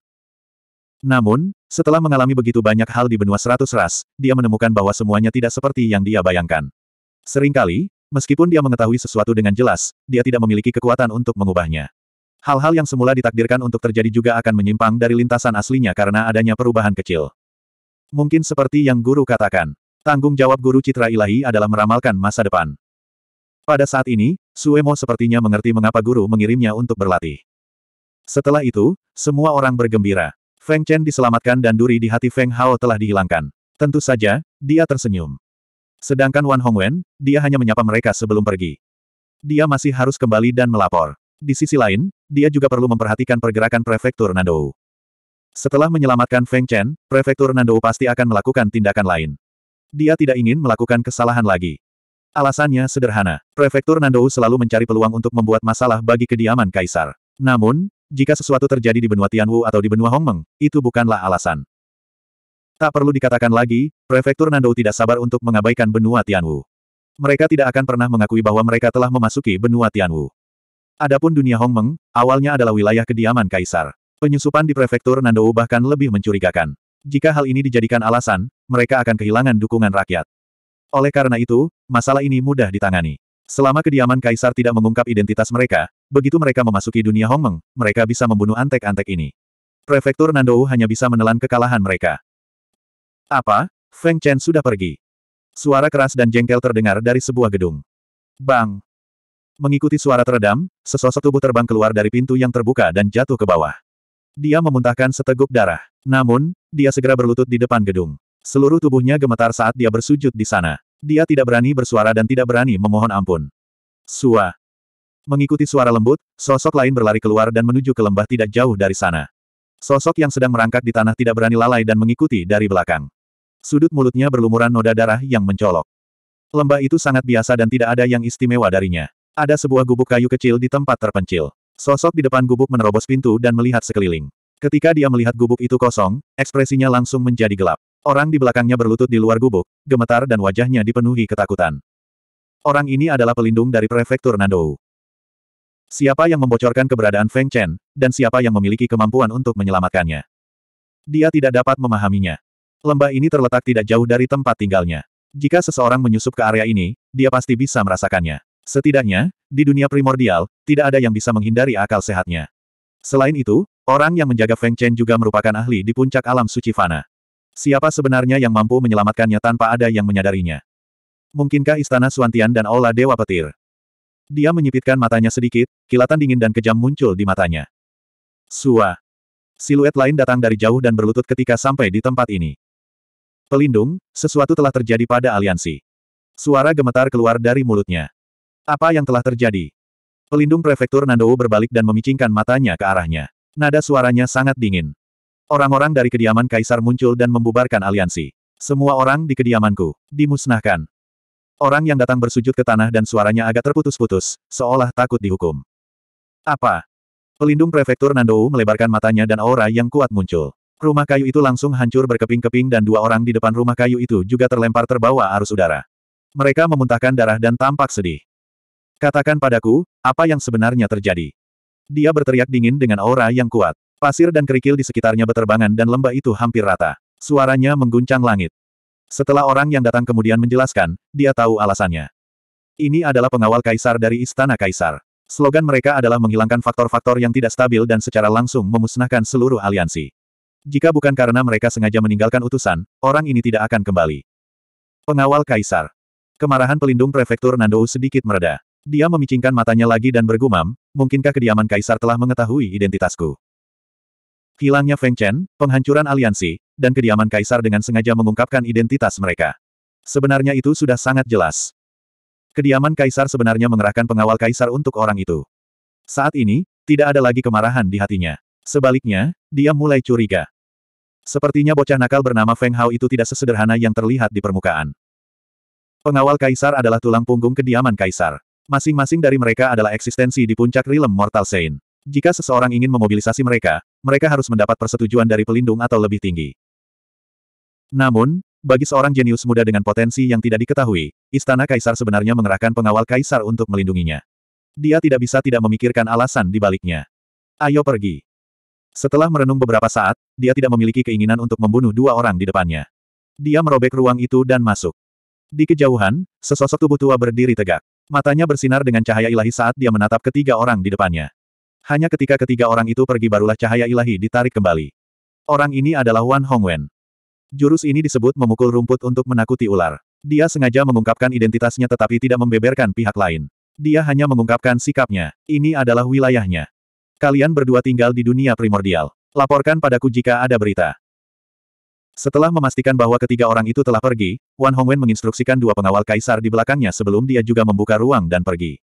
Namun, setelah mengalami begitu banyak hal di benua seratus ras, dia menemukan bahwa semuanya tidak seperti yang dia bayangkan. Seringkali, meskipun dia mengetahui sesuatu dengan jelas, dia tidak memiliki kekuatan untuk mengubahnya. Hal-hal yang semula ditakdirkan untuk terjadi juga akan menyimpang dari lintasan aslinya karena adanya perubahan kecil. Mungkin seperti yang guru katakan, tanggung jawab guru citra ilahi adalah meramalkan masa depan. Pada saat ini, Suemo sepertinya mengerti mengapa guru mengirimnya untuk berlatih. Setelah itu, semua orang bergembira. Feng Chen diselamatkan dan duri di hati Feng Hao telah dihilangkan. Tentu saja, dia tersenyum. Sedangkan Wan Hongwen, dia hanya menyapa mereka sebelum pergi. Dia masih harus kembali dan melapor. Di sisi lain, dia juga perlu memperhatikan pergerakan Prefektur Nandou. Setelah menyelamatkan Feng Chen, Prefektur Nandou pasti akan melakukan tindakan lain. Dia tidak ingin melakukan kesalahan lagi. Alasannya sederhana, Prefektur Nandou selalu mencari peluang untuk membuat masalah bagi kediaman Kaisar. Namun, jika sesuatu terjadi di benua Tianwu atau di benua Hongmeng, itu bukanlah alasan. Tak perlu dikatakan lagi, Prefektur Nandou tidak sabar untuk mengabaikan benua Tianwu. Mereka tidak akan pernah mengakui bahwa mereka telah memasuki benua Tianwu. Adapun dunia Hongmeng, awalnya adalah wilayah kediaman kaisar. Penyusupan di prefektur Nandou bahkan lebih mencurigakan. Jika hal ini dijadikan alasan, mereka akan kehilangan dukungan rakyat. Oleh karena itu, masalah ini mudah ditangani. Selama kediaman kaisar tidak mengungkap identitas mereka, begitu mereka memasuki dunia Hongmeng, mereka bisa membunuh antek-antek ini. Prefektur Nandou hanya bisa menelan kekalahan mereka. Apa? Feng Chen sudah pergi. Suara keras dan jengkel terdengar dari sebuah gedung. Bang! Mengikuti suara teredam, sesosok tubuh terbang keluar dari pintu yang terbuka dan jatuh ke bawah. Dia memuntahkan seteguk darah. Namun, dia segera berlutut di depan gedung. Seluruh tubuhnya gemetar saat dia bersujud di sana. Dia tidak berani bersuara dan tidak berani memohon ampun. Sua. Mengikuti suara lembut, sosok lain berlari keluar dan menuju ke lembah tidak jauh dari sana. Sosok yang sedang merangkak di tanah tidak berani lalai dan mengikuti dari belakang. Sudut mulutnya berlumuran noda darah yang mencolok. Lembah itu sangat biasa dan tidak ada yang istimewa darinya. Ada sebuah gubuk kayu kecil di tempat terpencil. Sosok di depan gubuk menerobos pintu dan melihat sekeliling. Ketika dia melihat gubuk itu kosong, ekspresinya langsung menjadi gelap. Orang di belakangnya berlutut di luar gubuk, gemetar dan wajahnya dipenuhi ketakutan. Orang ini adalah pelindung dari prefektur Nandou. Siapa yang membocorkan keberadaan Feng Chen, dan siapa yang memiliki kemampuan untuk menyelamatkannya. Dia tidak dapat memahaminya. Lembah ini terletak tidak jauh dari tempat tinggalnya. Jika seseorang menyusup ke area ini, dia pasti bisa merasakannya. Setidaknya, di dunia primordial, tidak ada yang bisa menghindari akal sehatnya. Selain itu, orang yang menjaga Feng Chen juga merupakan ahli di puncak alam suci Fana. Siapa sebenarnya yang mampu menyelamatkannya tanpa ada yang menyadarinya? Mungkinkah Istana Suantian dan Aula Dewa Petir? Dia menyipitkan matanya sedikit, kilatan dingin dan kejam muncul di matanya. Sua. Siluet lain datang dari jauh dan berlutut ketika sampai di tempat ini. Pelindung, sesuatu telah terjadi pada aliansi. Suara gemetar keluar dari mulutnya. Apa yang telah terjadi? Pelindung prefektur Nandou berbalik dan memicingkan matanya ke arahnya. Nada suaranya sangat dingin. Orang-orang dari kediaman kaisar muncul dan membubarkan aliansi. Semua orang di kediamanku dimusnahkan. Orang yang datang bersujud ke tanah dan suaranya agak terputus-putus, seolah takut dihukum. Apa? Pelindung prefektur Nandou melebarkan matanya dan aura yang kuat muncul. Rumah kayu itu langsung hancur berkeping-keping dan dua orang di depan rumah kayu itu juga terlempar terbawa arus udara. Mereka memuntahkan darah dan tampak sedih. Katakan padaku, apa yang sebenarnya terjadi? Dia berteriak dingin dengan aura yang kuat. Pasir dan kerikil di sekitarnya beterbangan dan lembah itu hampir rata. Suaranya mengguncang langit. Setelah orang yang datang kemudian menjelaskan, dia tahu alasannya. Ini adalah pengawal kaisar dari Istana Kaisar. Slogan mereka adalah menghilangkan faktor-faktor yang tidak stabil dan secara langsung memusnahkan seluruh aliansi. Jika bukan karena mereka sengaja meninggalkan utusan, orang ini tidak akan kembali. Pengawal Kaisar. Kemarahan pelindung prefektur Nandou sedikit mereda. Dia memicingkan matanya lagi dan bergumam, mungkinkah kediaman Kaisar telah mengetahui identitasku? Hilangnya Feng Chen, penghancuran aliansi, dan kediaman Kaisar dengan sengaja mengungkapkan identitas mereka. Sebenarnya itu sudah sangat jelas. Kediaman Kaisar sebenarnya mengerahkan pengawal Kaisar untuk orang itu. Saat ini, tidak ada lagi kemarahan di hatinya. Sebaliknya, dia mulai curiga. Sepertinya bocah nakal bernama Feng Hao itu tidak sesederhana yang terlihat di permukaan. Pengawal Kaisar adalah tulang punggung kediaman Kaisar. Masing-masing dari mereka adalah eksistensi di puncak rilem Mortal Saint. Jika seseorang ingin memobilisasi mereka, mereka harus mendapat persetujuan dari pelindung atau lebih tinggi. Namun, bagi seorang jenius muda dengan potensi yang tidak diketahui, Istana Kaisar sebenarnya mengerahkan pengawal Kaisar untuk melindunginya. Dia tidak bisa tidak memikirkan alasan di baliknya. Ayo pergi. Setelah merenung beberapa saat, dia tidak memiliki keinginan untuk membunuh dua orang di depannya. Dia merobek ruang itu dan masuk. Di kejauhan, sesosok tubuh tua berdiri tegak. Matanya bersinar dengan cahaya ilahi saat dia menatap ketiga orang di depannya. Hanya ketika ketiga orang itu pergi barulah cahaya ilahi ditarik kembali. Orang ini adalah Wan Hongwen. Jurus ini disebut memukul rumput untuk menakuti ular. Dia sengaja mengungkapkan identitasnya tetapi tidak membeberkan pihak lain. Dia hanya mengungkapkan sikapnya. Ini adalah wilayahnya. Kalian berdua tinggal di dunia primordial. Laporkan padaku jika ada berita. Setelah memastikan bahwa ketiga orang itu telah pergi, Wan Hongwen menginstruksikan dua pengawal kaisar di belakangnya sebelum dia juga membuka ruang dan pergi.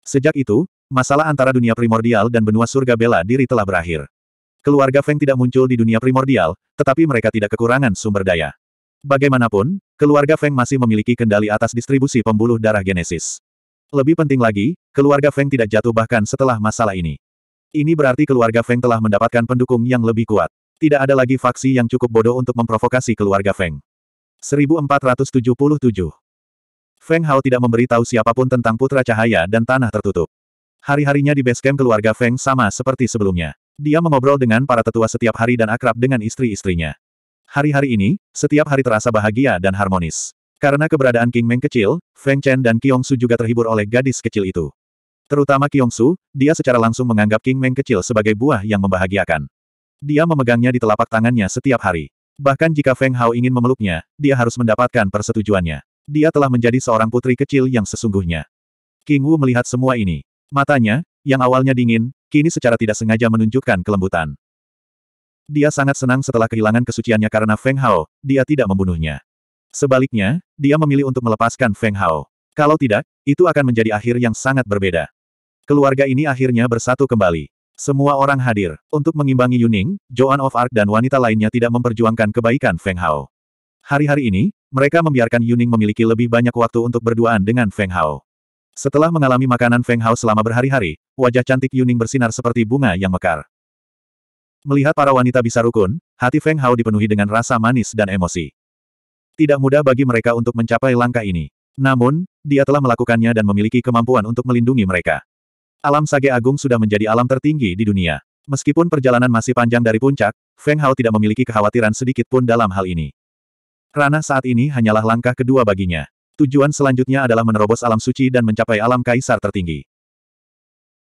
Sejak itu, masalah antara dunia primordial dan benua surga bela diri telah berakhir. Keluarga Feng tidak muncul di dunia primordial, tetapi mereka tidak kekurangan sumber daya. Bagaimanapun, keluarga Feng masih memiliki kendali atas distribusi pembuluh darah genesis. Lebih penting lagi, keluarga Feng tidak jatuh bahkan setelah masalah ini. Ini berarti keluarga Feng telah mendapatkan pendukung yang lebih kuat. Tidak ada lagi faksi yang cukup bodoh untuk memprovokasi keluarga Feng. 1477 Feng Hao tidak memberitahu siapapun tentang Putra Cahaya dan Tanah Tertutup. Hari-harinya di base camp keluarga Feng sama seperti sebelumnya. Dia mengobrol dengan para tetua setiap hari dan akrab dengan istri-istrinya. Hari-hari ini, setiap hari terasa bahagia dan harmonis. Karena keberadaan King Meng kecil, Feng Chen dan Kyong Su juga terhibur oleh gadis kecil itu. Terutama Kyong Su, dia secara langsung menganggap King Meng kecil sebagai buah yang membahagiakan. Dia memegangnya di telapak tangannya setiap hari. Bahkan jika Feng Hao ingin memeluknya, dia harus mendapatkan persetujuannya. Dia telah menjadi seorang putri kecil yang sesungguhnya. King Wu melihat semua ini. Matanya, yang awalnya dingin, kini secara tidak sengaja menunjukkan kelembutan. Dia sangat senang setelah kehilangan kesuciannya karena Feng Hao, dia tidak membunuhnya. Sebaliknya, dia memilih untuk melepaskan Feng Hao. Kalau tidak, itu akan menjadi akhir yang sangat berbeda. Keluarga ini akhirnya bersatu kembali. Semua orang hadir. Untuk mengimbangi Yuning, Joan of Arc dan wanita lainnya tidak memperjuangkan kebaikan Feng Hao. Hari-hari ini, mereka membiarkan Yuning memiliki lebih banyak waktu untuk berduaan dengan Feng Hao. Setelah mengalami makanan Feng Hao selama berhari-hari, wajah cantik Yuning bersinar seperti bunga yang mekar. Melihat para wanita bisa rukun, hati Feng Hao dipenuhi dengan rasa manis dan emosi. Tidak mudah bagi mereka untuk mencapai langkah ini. Namun, dia telah melakukannya dan memiliki kemampuan untuk melindungi mereka. Alam Sage Agung sudah menjadi alam tertinggi di dunia. Meskipun perjalanan masih panjang dari puncak, Feng Hao tidak memiliki kekhawatiran sedikit pun dalam hal ini. Ranah saat ini hanyalah langkah kedua baginya. Tujuan selanjutnya adalah menerobos alam suci dan mencapai alam kaisar tertinggi.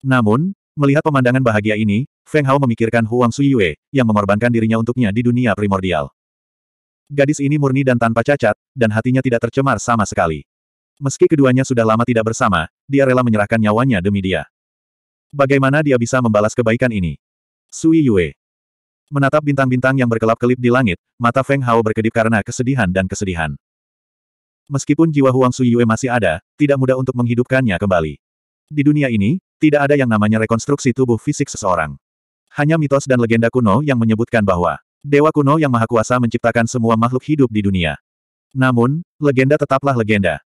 Namun, melihat pemandangan bahagia ini, Feng Hao memikirkan Huang Suyue, yang mengorbankan dirinya untuknya di dunia primordial. Gadis ini murni dan tanpa cacat, dan hatinya tidak tercemar sama sekali. Meski keduanya sudah lama tidak bersama, dia rela menyerahkan nyawanya demi dia. Bagaimana dia bisa membalas kebaikan ini? Sui Yue. Menatap bintang-bintang yang berkelap-kelip di langit, mata Feng Hao berkedip karena kesedihan dan kesedihan. Meskipun jiwa Huang Sui Yue masih ada, tidak mudah untuk menghidupkannya kembali. Di dunia ini, tidak ada yang namanya rekonstruksi tubuh fisik seseorang. Hanya mitos dan legenda kuno yang menyebutkan bahwa Dewa kuno yang maha kuasa menciptakan semua makhluk hidup di dunia. Namun, legenda tetaplah legenda.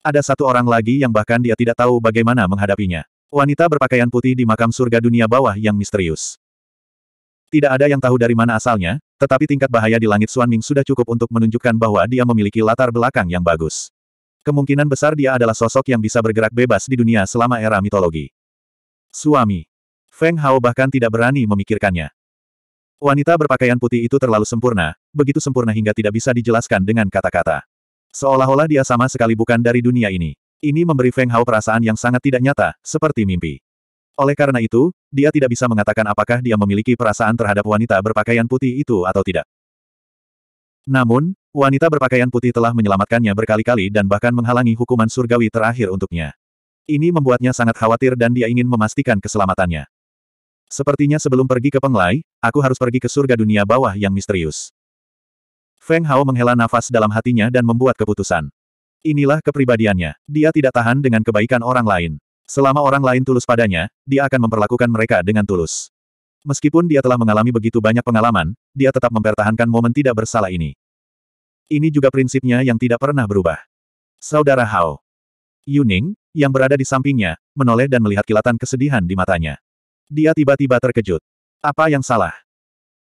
Ada satu orang lagi yang bahkan dia tidak tahu bagaimana menghadapinya. Wanita berpakaian putih di makam surga dunia bawah yang misterius. Tidak ada yang tahu dari mana asalnya, tetapi tingkat bahaya di langit Suan Ming sudah cukup untuk menunjukkan bahwa dia memiliki latar belakang yang bagus. Kemungkinan besar dia adalah sosok yang bisa bergerak bebas di dunia selama era mitologi. Suami. Feng Hao bahkan tidak berani memikirkannya. Wanita berpakaian putih itu terlalu sempurna, begitu sempurna hingga tidak bisa dijelaskan dengan kata-kata. Seolah-olah dia sama sekali bukan dari dunia ini. Ini memberi Feng Hao perasaan yang sangat tidak nyata, seperti mimpi. Oleh karena itu, dia tidak bisa mengatakan apakah dia memiliki perasaan terhadap wanita berpakaian putih itu atau tidak. Namun, wanita berpakaian putih telah menyelamatkannya berkali-kali dan bahkan menghalangi hukuman surgawi terakhir untuknya. Ini membuatnya sangat khawatir dan dia ingin memastikan keselamatannya. Sepertinya sebelum pergi ke Penglai, aku harus pergi ke surga dunia bawah yang misterius. Feng Hao menghela nafas dalam hatinya dan membuat keputusan. Inilah kepribadiannya. Dia tidak tahan dengan kebaikan orang lain. Selama orang lain tulus padanya, dia akan memperlakukan mereka dengan tulus. Meskipun dia telah mengalami begitu banyak pengalaman, dia tetap mempertahankan momen tidak bersalah ini. Ini juga prinsipnya yang tidak pernah berubah. Saudara Hao. Yuning, yang berada di sampingnya, menoleh dan melihat kilatan kesedihan di matanya. Dia tiba-tiba terkejut. Apa yang salah?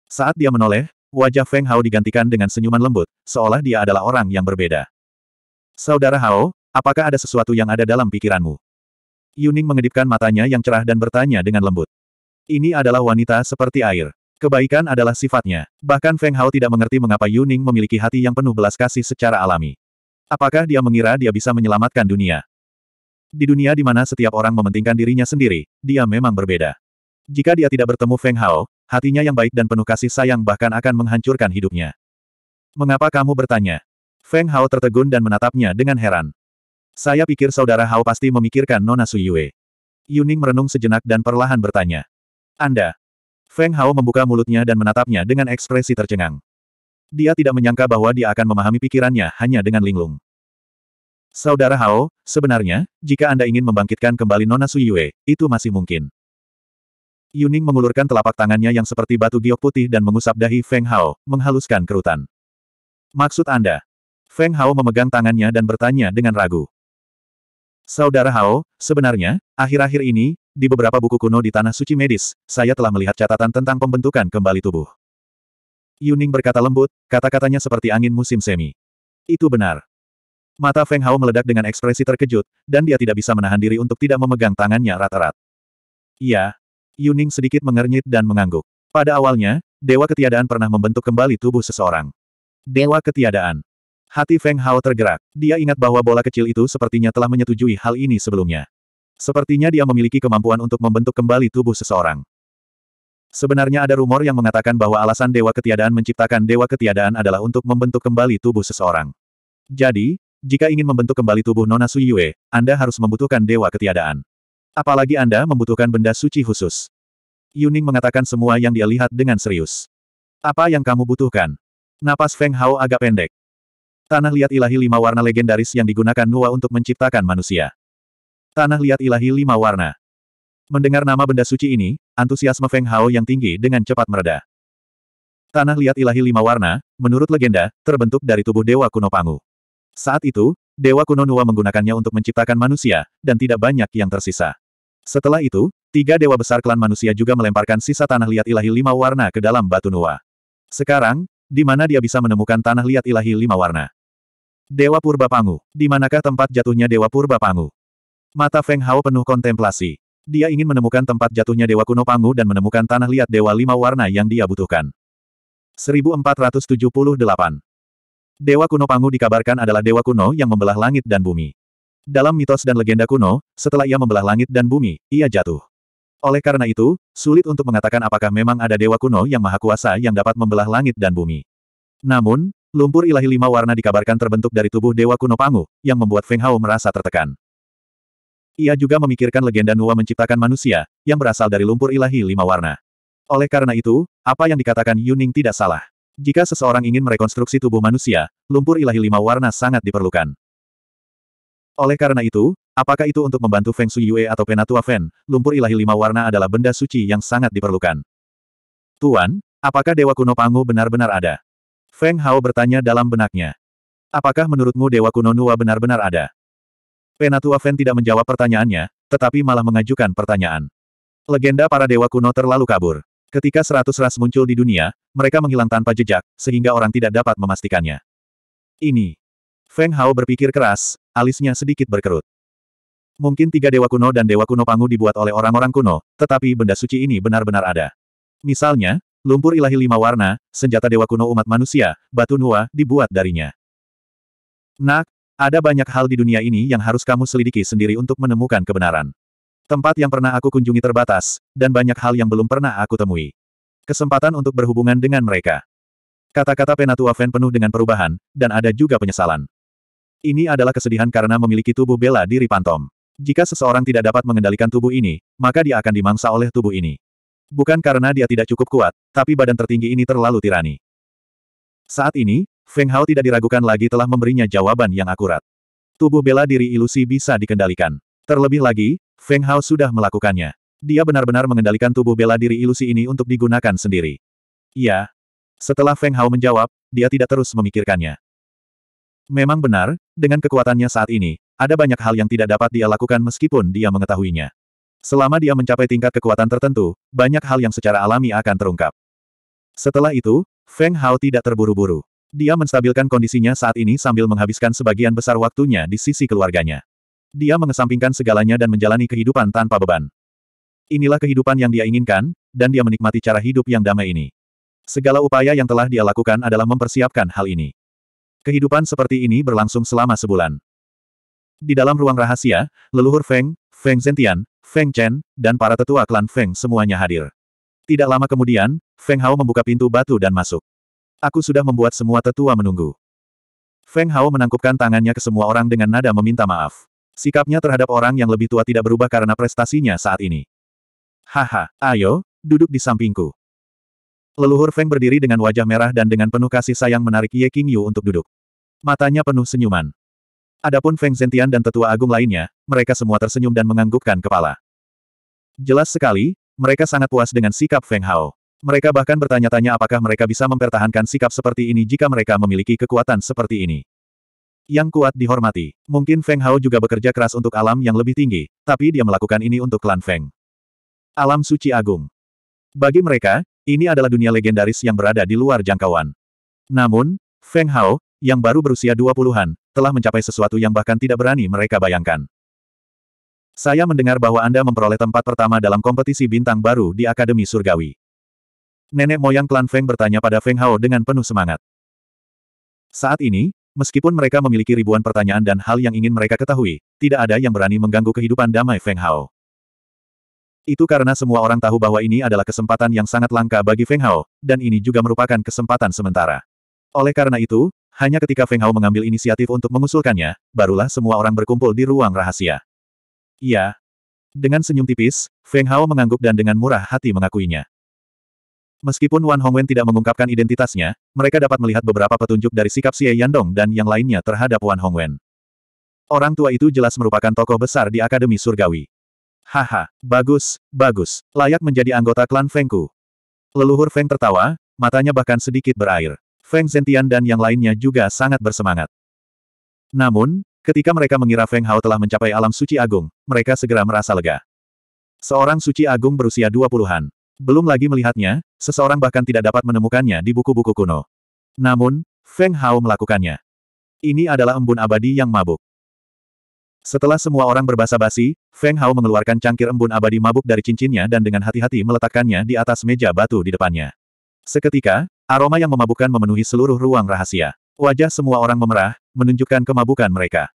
Saat dia menoleh, wajah Feng Hao digantikan dengan senyuman lembut, seolah dia adalah orang yang berbeda. Saudara Hao, apakah ada sesuatu yang ada dalam pikiranmu? Yuning mengedipkan matanya yang cerah dan bertanya dengan lembut. Ini adalah wanita seperti air. Kebaikan adalah sifatnya. Bahkan Feng Hao tidak mengerti mengapa Yuning memiliki hati yang penuh belas kasih secara alami. Apakah dia mengira dia bisa menyelamatkan dunia? Di dunia di mana setiap orang mementingkan dirinya sendiri, dia memang berbeda. Jika dia tidak bertemu Feng Hao, hatinya yang baik dan penuh kasih sayang bahkan akan menghancurkan hidupnya. Mengapa kamu bertanya? Feng Hao tertegun dan menatapnya dengan heran. Saya pikir saudara Hao pasti memikirkan Nona Su Yue. Yuning merenung sejenak dan perlahan bertanya. Anda? Feng Hao membuka mulutnya dan menatapnya dengan ekspresi tercengang. Dia tidak menyangka bahwa dia akan memahami pikirannya hanya dengan linglung. Saudara Hao, sebenarnya, jika Anda ingin membangkitkan kembali Nona Su Yue, itu masih mungkin. Yuning mengulurkan telapak tangannya yang seperti batu giok putih dan mengusap dahi Feng Hao, menghaluskan kerutan. Maksud Anda? Feng Hao memegang tangannya dan bertanya dengan ragu. Saudara Hao, sebenarnya, akhir-akhir ini, di beberapa buku kuno di Tanah Suci Medis, saya telah melihat catatan tentang pembentukan kembali tubuh. Yuning berkata lembut, kata-katanya seperti angin musim semi. Itu benar. Mata Feng Hao meledak dengan ekspresi terkejut, dan dia tidak bisa menahan diri untuk tidak memegang tangannya rata-rat. Iya. Yuning sedikit mengernyit dan mengangguk. Pada awalnya, Dewa Ketiadaan pernah membentuk kembali tubuh seseorang. Dewa Ketiadaan. Hati Feng Hao tergerak. Dia ingat bahwa bola kecil itu sepertinya telah menyetujui hal ini sebelumnya. Sepertinya dia memiliki kemampuan untuk membentuk kembali tubuh seseorang. Sebenarnya ada rumor yang mengatakan bahwa alasan dewa ketiadaan menciptakan dewa ketiadaan adalah untuk membentuk kembali tubuh seseorang. Jadi, jika ingin membentuk kembali tubuh Nona Suyue, Anda harus membutuhkan dewa ketiadaan. Apalagi Anda membutuhkan benda suci khusus. Yuning mengatakan semua yang dia lihat dengan serius. Apa yang kamu butuhkan? Napas Feng Hao agak pendek. Tanah liat ilahi lima warna legendaris yang digunakan Nuwa untuk menciptakan manusia. Tanah liat ilahi lima warna. Mendengar nama benda suci ini, antusiasme Feng Hao yang tinggi dengan cepat mereda. Tanah liat ilahi lima warna, menurut legenda, terbentuk dari tubuh Dewa Kuno Pangu. Saat itu, Dewa Kuno Nuwa menggunakannya untuk menciptakan manusia, dan tidak banyak yang tersisa. Setelah itu, tiga dewa besar klan manusia juga melemparkan sisa tanah liat ilahi lima warna ke dalam batu Nuwa. Sekarang, di mana dia bisa menemukan tanah liat ilahi lima warna? Dewa Purba Pangu. Di manakah tempat jatuhnya Dewa Purba Pangu? Mata Feng Hao penuh kontemplasi. Dia ingin menemukan tempat jatuhnya Dewa Kuno Pangu dan menemukan tanah liat Dewa Lima Warna yang dia butuhkan. 1478 Dewa Kuno Pangu dikabarkan adalah Dewa Kuno yang membelah langit dan bumi. Dalam mitos dan legenda kuno, setelah ia membelah langit dan bumi, ia jatuh. Oleh karena itu, sulit untuk mengatakan apakah memang ada Dewa Kuno yang Maha Kuasa yang dapat membelah langit dan bumi. Namun, Lumpur ilahi lima warna dikabarkan terbentuk dari tubuh Dewa Kuno Pangu, yang membuat Feng Hao merasa tertekan. Ia juga memikirkan legenda Nuwa menciptakan manusia, yang berasal dari lumpur ilahi lima warna. Oleh karena itu, apa yang dikatakan Yuning tidak salah. Jika seseorang ingin merekonstruksi tubuh manusia, lumpur ilahi lima warna sangat diperlukan. Oleh karena itu, apakah itu untuk membantu Feng Shui Yue atau Penatua Fen, lumpur ilahi lima warna adalah benda suci yang sangat diperlukan. Tuan, apakah Dewa Kuno Pangu benar-benar ada? Feng Hao bertanya dalam benaknya. Apakah menurutmu Dewa Kuno Nua benar-benar ada? Penatua Feng tidak menjawab pertanyaannya, tetapi malah mengajukan pertanyaan. Legenda para Dewa Kuno terlalu kabur. Ketika seratus ras muncul di dunia, mereka menghilang tanpa jejak, sehingga orang tidak dapat memastikannya. Ini. Feng Hao berpikir keras, alisnya sedikit berkerut. Mungkin tiga dewa kuno dan dewa kuno Pangu dibuat oleh orang-orang kuno, tetapi benda suci ini benar-benar ada. Misalnya, Lumpur ilahi lima warna, senjata dewa kuno umat manusia, batu nua, dibuat darinya. Nak, ada banyak hal di dunia ini yang harus kamu selidiki sendiri untuk menemukan kebenaran. Tempat yang pernah aku kunjungi terbatas, dan banyak hal yang belum pernah aku temui. Kesempatan untuk berhubungan dengan mereka. Kata-kata Penatua Fen penuh dengan perubahan, dan ada juga penyesalan. Ini adalah kesedihan karena memiliki tubuh bela diri pantom. Jika seseorang tidak dapat mengendalikan tubuh ini, maka dia akan dimangsa oleh tubuh ini. Bukan karena dia tidak cukup kuat, tapi badan tertinggi ini terlalu tirani. Saat ini, Feng Hao tidak diragukan lagi telah memberinya jawaban yang akurat. Tubuh bela diri ilusi bisa dikendalikan. Terlebih lagi, Feng Hao sudah melakukannya. Dia benar-benar mengendalikan tubuh bela diri ilusi ini untuk digunakan sendiri. Iya. Setelah Feng Hao menjawab, dia tidak terus memikirkannya. Memang benar, dengan kekuatannya saat ini, ada banyak hal yang tidak dapat dia lakukan meskipun dia mengetahuinya. Selama dia mencapai tingkat kekuatan tertentu, banyak hal yang secara alami akan terungkap. Setelah itu, Feng Hao tidak terburu-buru. Dia menstabilkan kondisinya saat ini sambil menghabiskan sebagian besar waktunya di sisi keluarganya. Dia mengesampingkan segalanya dan menjalani kehidupan tanpa beban. Inilah kehidupan yang dia inginkan, dan dia menikmati cara hidup yang damai ini. Segala upaya yang telah dia lakukan adalah mempersiapkan hal ini. Kehidupan seperti ini berlangsung selama sebulan. Di dalam ruang rahasia, leluhur Feng, Feng Zentian, Feng Chen, dan para tetua klan Feng semuanya hadir. Tidak lama kemudian, Feng Hao membuka pintu batu dan masuk. Aku sudah membuat semua tetua menunggu. Feng Hao menangkupkan tangannya ke semua orang dengan nada meminta maaf. Sikapnya terhadap orang yang lebih tua tidak berubah karena prestasinya saat ini. Haha, ayo, duduk di sampingku. Leluhur Feng berdiri dengan wajah merah dan dengan penuh kasih sayang menarik Ye King Yu untuk duduk. Matanya penuh senyuman. Adapun Feng Zentian dan tetua agung lainnya, mereka semua tersenyum dan menganggukkan kepala. Jelas sekali, mereka sangat puas dengan sikap Feng Hao. Mereka bahkan bertanya-tanya apakah mereka bisa mempertahankan sikap seperti ini jika mereka memiliki kekuatan seperti ini. Yang kuat dihormati. Mungkin Feng Hao juga bekerja keras untuk alam yang lebih tinggi, tapi dia melakukan ini untuk klan Feng. Alam Suci Agung. Bagi mereka, ini adalah dunia legendaris yang berada di luar jangkauan. Namun, Feng Hao, yang baru berusia 20-an, telah mencapai sesuatu yang bahkan tidak berani mereka bayangkan. Saya mendengar bahwa Anda memperoleh tempat pertama dalam kompetisi bintang baru di Akademi Surgawi. Nenek moyang klan Feng bertanya pada Feng Hao dengan penuh semangat. Saat ini, meskipun mereka memiliki ribuan pertanyaan dan hal yang ingin mereka ketahui, tidak ada yang berani mengganggu kehidupan damai Feng Hao. Itu karena semua orang tahu bahwa ini adalah kesempatan yang sangat langka bagi Feng Hao, dan ini juga merupakan kesempatan sementara. Oleh karena itu, hanya ketika Feng Hao mengambil inisiatif untuk mengusulkannya, barulah semua orang berkumpul di ruang rahasia. Iya. Dengan senyum tipis, Feng Hao mengangguk dan dengan murah hati mengakuinya. Meskipun Wan Hongwen tidak mengungkapkan identitasnya, mereka dapat melihat beberapa petunjuk dari sikap Xie Yandong dan yang lainnya terhadap Wan Hongwen. Orang tua itu jelas merupakan tokoh besar di Akademi Surgawi. Haha, bagus, bagus, layak menjadi anggota klan Fengku. Leluhur Feng tertawa, matanya bahkan sedikit berair. Feng Zentian dan yang lainnya juga sangat bersemangat. Namun, ketika mereka mengira Feng Hao telah mencapai alam suci agung, mereka segera merasa lega. Seorang suci agung berusia 20-an. Belum lagi melihatnya, seseorang bahkan tidak dapat menemukannya di buku-buku kuno. Namun, Feng Hao melakukannya. Ini adalah embun abadi yang mabuk. Setelah semua orang berbahasa basi Feng Hao mengeluarkan cangkir embun abadi mabuk dari cincinnya dan dengan hati-hati meletakkannya di atas meja batu di depannya. Seketika, Aroma yang memabukkan memenuhi seluruh ruang rahasia. Wajah semua orang memerah, menunjukkan kemabukan mereka.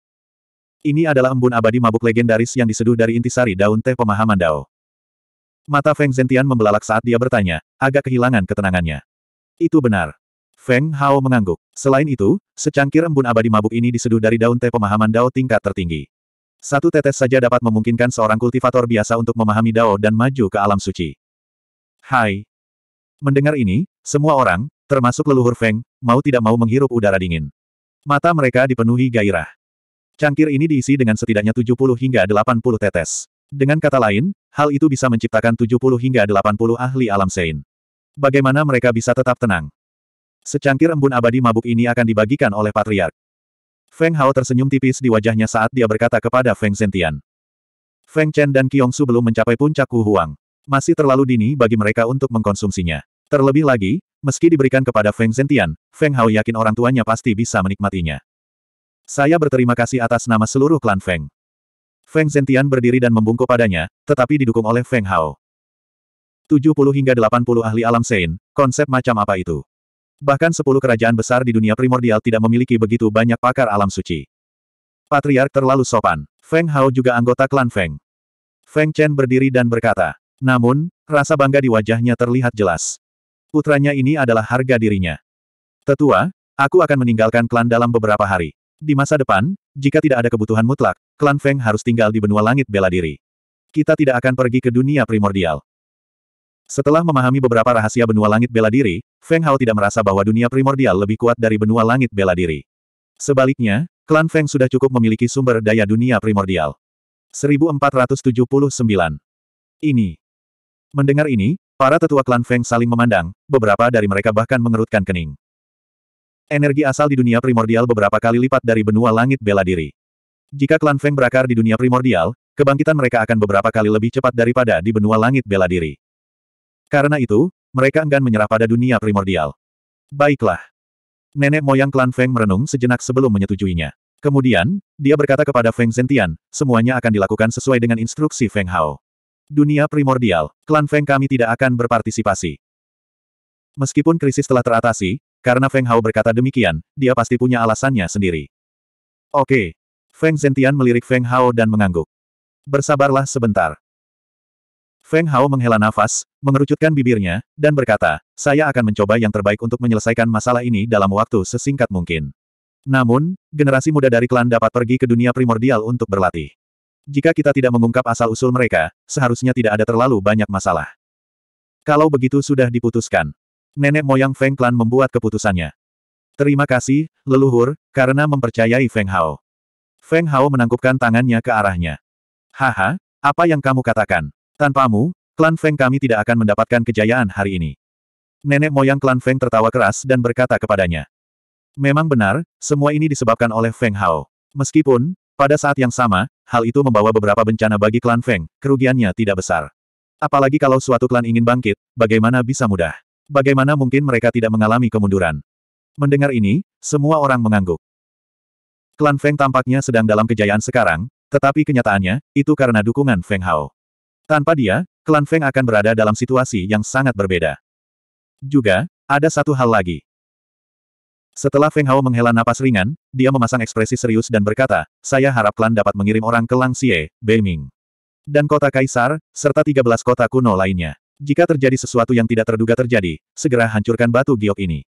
Ini adalah embun abadi mabuk legendaris yang diseduh dari intisari daun teh pemahaman Dao. Mata Feng Zentian membelalak saat dia bertanya, agak kehilangan ketenangannya. Itu benar. Feng Hao mengangguk. Selain itu, secangkir embun abadi mabuk ini diseduh dari daun teh pemahaman Dao tingkat tertinggi. Satu tetes saja dapat memungkinkan seorang kultivator biasa untuk memahami Dao dan maju ke alam suci. Hai. Mendengar ini, semua orang, termasuk leluhur Feng, mau tidak mau menghirup udara dingin. Mata mereka dipenuhi gairah. Cangkir ini diisi dengan setidaknya 70 hingga 80 tetes. Dengan kata lain, hal itu bisa menciptakan 70 hingga 80 ahli alam sein. Bagaimana mereka bisa tetap tenang? Secangkir embun abadi mabuk ini akan dibagikan oleh patriark. Feng Hao tersenyum tipis di wajahnya saat dia berkata kepada Feng Zentian. Feng Chen dan Qiong Su belum mencapai puncak Hu Huang. Masih terlalu dini bagi mereka untuk mengkonsumsinya. Terlebih lagi, meski diberikan kepada Feng Zentian, Feng Hao yakin orang tuanya pasti bisa menikmatinya. Saya berterima kasih atas nama seluruh klan Feng. Feng Zentian berdiri dan membungkuk padanya, tetapi didukung oleh Feng Hao. 70 hingga 80 ahli alam Sein, konsep macam apa itu? Bahkan 10 kerajaan besar di dunia primordial tidak memiliki begitu banyak pakar alam suci. Patriark terlalu sopan. Feng Hao juga anggota klan Feng. Feng Chen berdiri dan berkata. Namun, rasa bangga di wajahnya terlihat jelas. Putranya ini adalah harga dirinya. Tetua, aku akan meninggalkan klan dalam beberapa hari. Di masa depan, jika tidak ada kebutuhan mutlak, klan Feng harus tinggal di benua langit bela diri. Kita tidak akan pergi ke dunia primordial. Setelah memahami beberapa rahasia benua langit bela diri, Feng Hao tidak merasa bahwa dunia primordial lebih kuat dari benua langit bela diri. Sebaliknya, klan Feng sudah cukup memiliki sumber daya dunia primordial. 1479. Ini. Mendengar ini, Para tetua klan Feng saling memandang, beberapa dari mereka bahkan mengerutkan kening. Energi asal di dunia primordial beberapa kali lipat dari benua langit bela diri. Jika klan Feng berakar di dunia primordial, kebangkitan mereka akan beberapa kali lebih cepat daripada di benua langit bela diri. Karena itu, mereka enggan menyerah pada dunia primordial. Baiklah. Nenek moyang klan Feng merenung sejenak sebelum menyetujuinya. Kemudian, dia berkata kepada Feng Zentian, semuanya akan dilakukan sesuai dengan instruksi Feng Hao dunia primordial, klan Feng kami tidak akan berpartisipasi. Meskipun krisis telah teratasi, karena Feng Hao berkata demikian, dia pasti punya alasannya sendiri. Oke. Feng Zentian melirik Feng Hao dan mengangguk. Bersabarlah sebentar. Feng Hao menghela nafas, mengerucutkan bibirnya, dan berkata, saya akan mencoba yang terbaik untuk menyelesaikan masalah ini dalam waktu sesingkat mungkin. Namun, generasi muda dari klan dapat pergi ke dunia primordial untuk berlatih. Jika kita tidak mengungkap asal-usul mereka, seharusnya tidak ada terlalu banyak masalah. Kalau begitu sudah diputuskan. Nenek moyang Feng Clan membuat keputusannya. Terima kasih, leluhur, karena mempercayai Feng Hao. Feng Hao menangkupkan tangannya ke arahnya. Haha, apa yang kamu katakan? Tanpamu, klan Feng kami tidak akan mendapatkan kejayaan hari ini. Nenek moyang klan Feng tertawa keras dan berkata kepadanya. Memang benar, semua ini disebabkan oleh Feng Hao. Meskipun, pada saat yang sama, hal itu membawa beberapa bencana bagi klan Feng, kerugiannya tidak besar. Apalagi kalau suatu klan ingin bangkit, bagaimana bisa mudah? Bagaimana mungkin mereka tidak mengalami kemunduran? Mendengar ini, semua orang mengangguk. Klan Feng tampaknya sedang dalam kejayaan sekarang, tetapi kenyataannya, itu karena dukungan Feng Hao. Tanpa dia, klan Feng akan berada dalam situasi yang sangat berbeda. Juga, ada satu hal lagi. Setelah Feng Hao menghela napas ringan, dia memasang ekspresi serius dan berkata, saya harap klan dapat mengirim orang ke Langsie, Beiming. Dan kota Kaisar, serta 13 kota kuno lainnya. Jika terjadi sesuatu yang tidak terduga terjadi, segera hancurkan batu giok ini.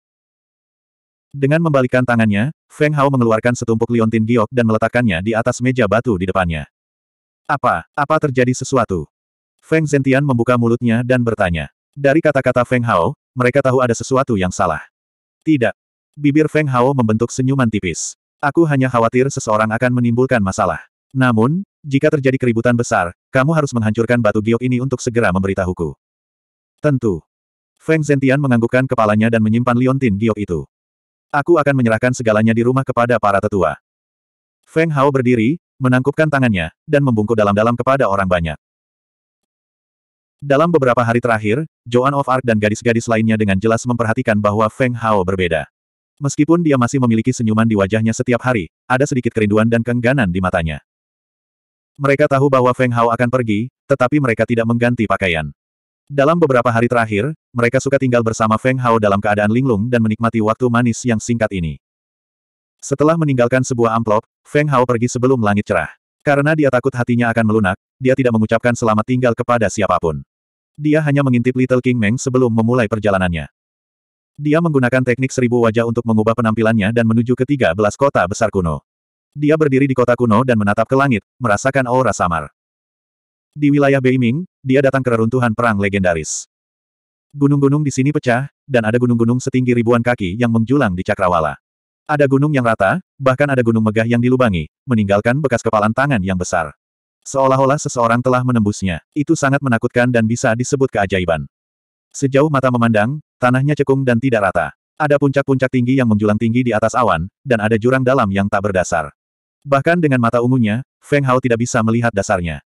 Dengan membalikkan tangannya, Feng Hao mengeluarkan setumpuk liontin giok dan meletakkannya di atas meja batu di depannya. Apa, apa terjadi sesuatu? Feng Zentian membuka mulutnya dan bertanya. Dari kata-kata Feng Hao, mereka tahu ada sesuatu yang salah. Tidak, Bibir Feng Hao membentuk senyuman tipis. Aku hanya khawatir seseorang akan menimbulkan masalah. Namun, jika terjadi keributan besar, kamu harus menghancurkan batu giok ini untuk segera memberitahuku. Tentu. Feng Zentian menganggukkan kepalanya dan menyimpan liontin giok itu. Aku akan menyerahkan segalanya di rumah kepada para tetua. Feng Hao berdiri, menangkupkan tangannya, dan membungkuk dalam-dalam kepada orang banyak. Dalam beberapa hari terakhir, Joan of Arc dan gadis-gadis lainnya dengan jelas memperhatikan bahwa Feng Hao berbeda. Meskipun dia masih memiliki senyuman di wajahnya setiap hari, ada sedikit kerinduan dan kengganan di matanya. Mereka tahu bahwa Feng Hao akan pergi, tetapi mereka tidak mengganti pakaian. Dalam beberapa hari terakhir, mereka suka tinggal bersama Feng Hao dalam keadaan linglung dan menikmati waktu manis yang singkat ini. Setelah meninggalkan sebuah amplop, Feng Hao pergi sebelum langit cerah. Karena dia takut hatinya akan melunak, dia tidak mengucapkan selamat tinggal kepada siapapun. Dia hanya mengintip Little King Meng sebelum memulai perjalanannya. Dia menggunakan teknik seribu wajah untuk mengubah penampilannya dan menuju ke tiga belas kota besar kuno. Dia berdiri di kota kuno dan menatap ke langit, merasakan aura samar. Di wilayah Beiming, dia datang ke reruntuhan perang legendaris. Gunung-gunung di sini pecah, dan ada gunung-gunung setinggi ribuan kaki yang menjulang di cakrawala. Ada gunung yang rata, bahkan ada gunung megah yang dilubangi, meninggalkan bekas kepalan tangan yang besar. Seolah-olah seseorang telah menembusnya. Itu sangat menakutkan dan bisa disebut keajaiban. Sejauh mata memandang, tanahnya cekung dan tidak rata. Ada puncak-puncak tinggi yang menjulang tinggi di atas awan, dan ada jurang dalam yang tak berdasar. Bahkan dengan mata ungunya, Feng Hao tidak bisa melihat dasarnya.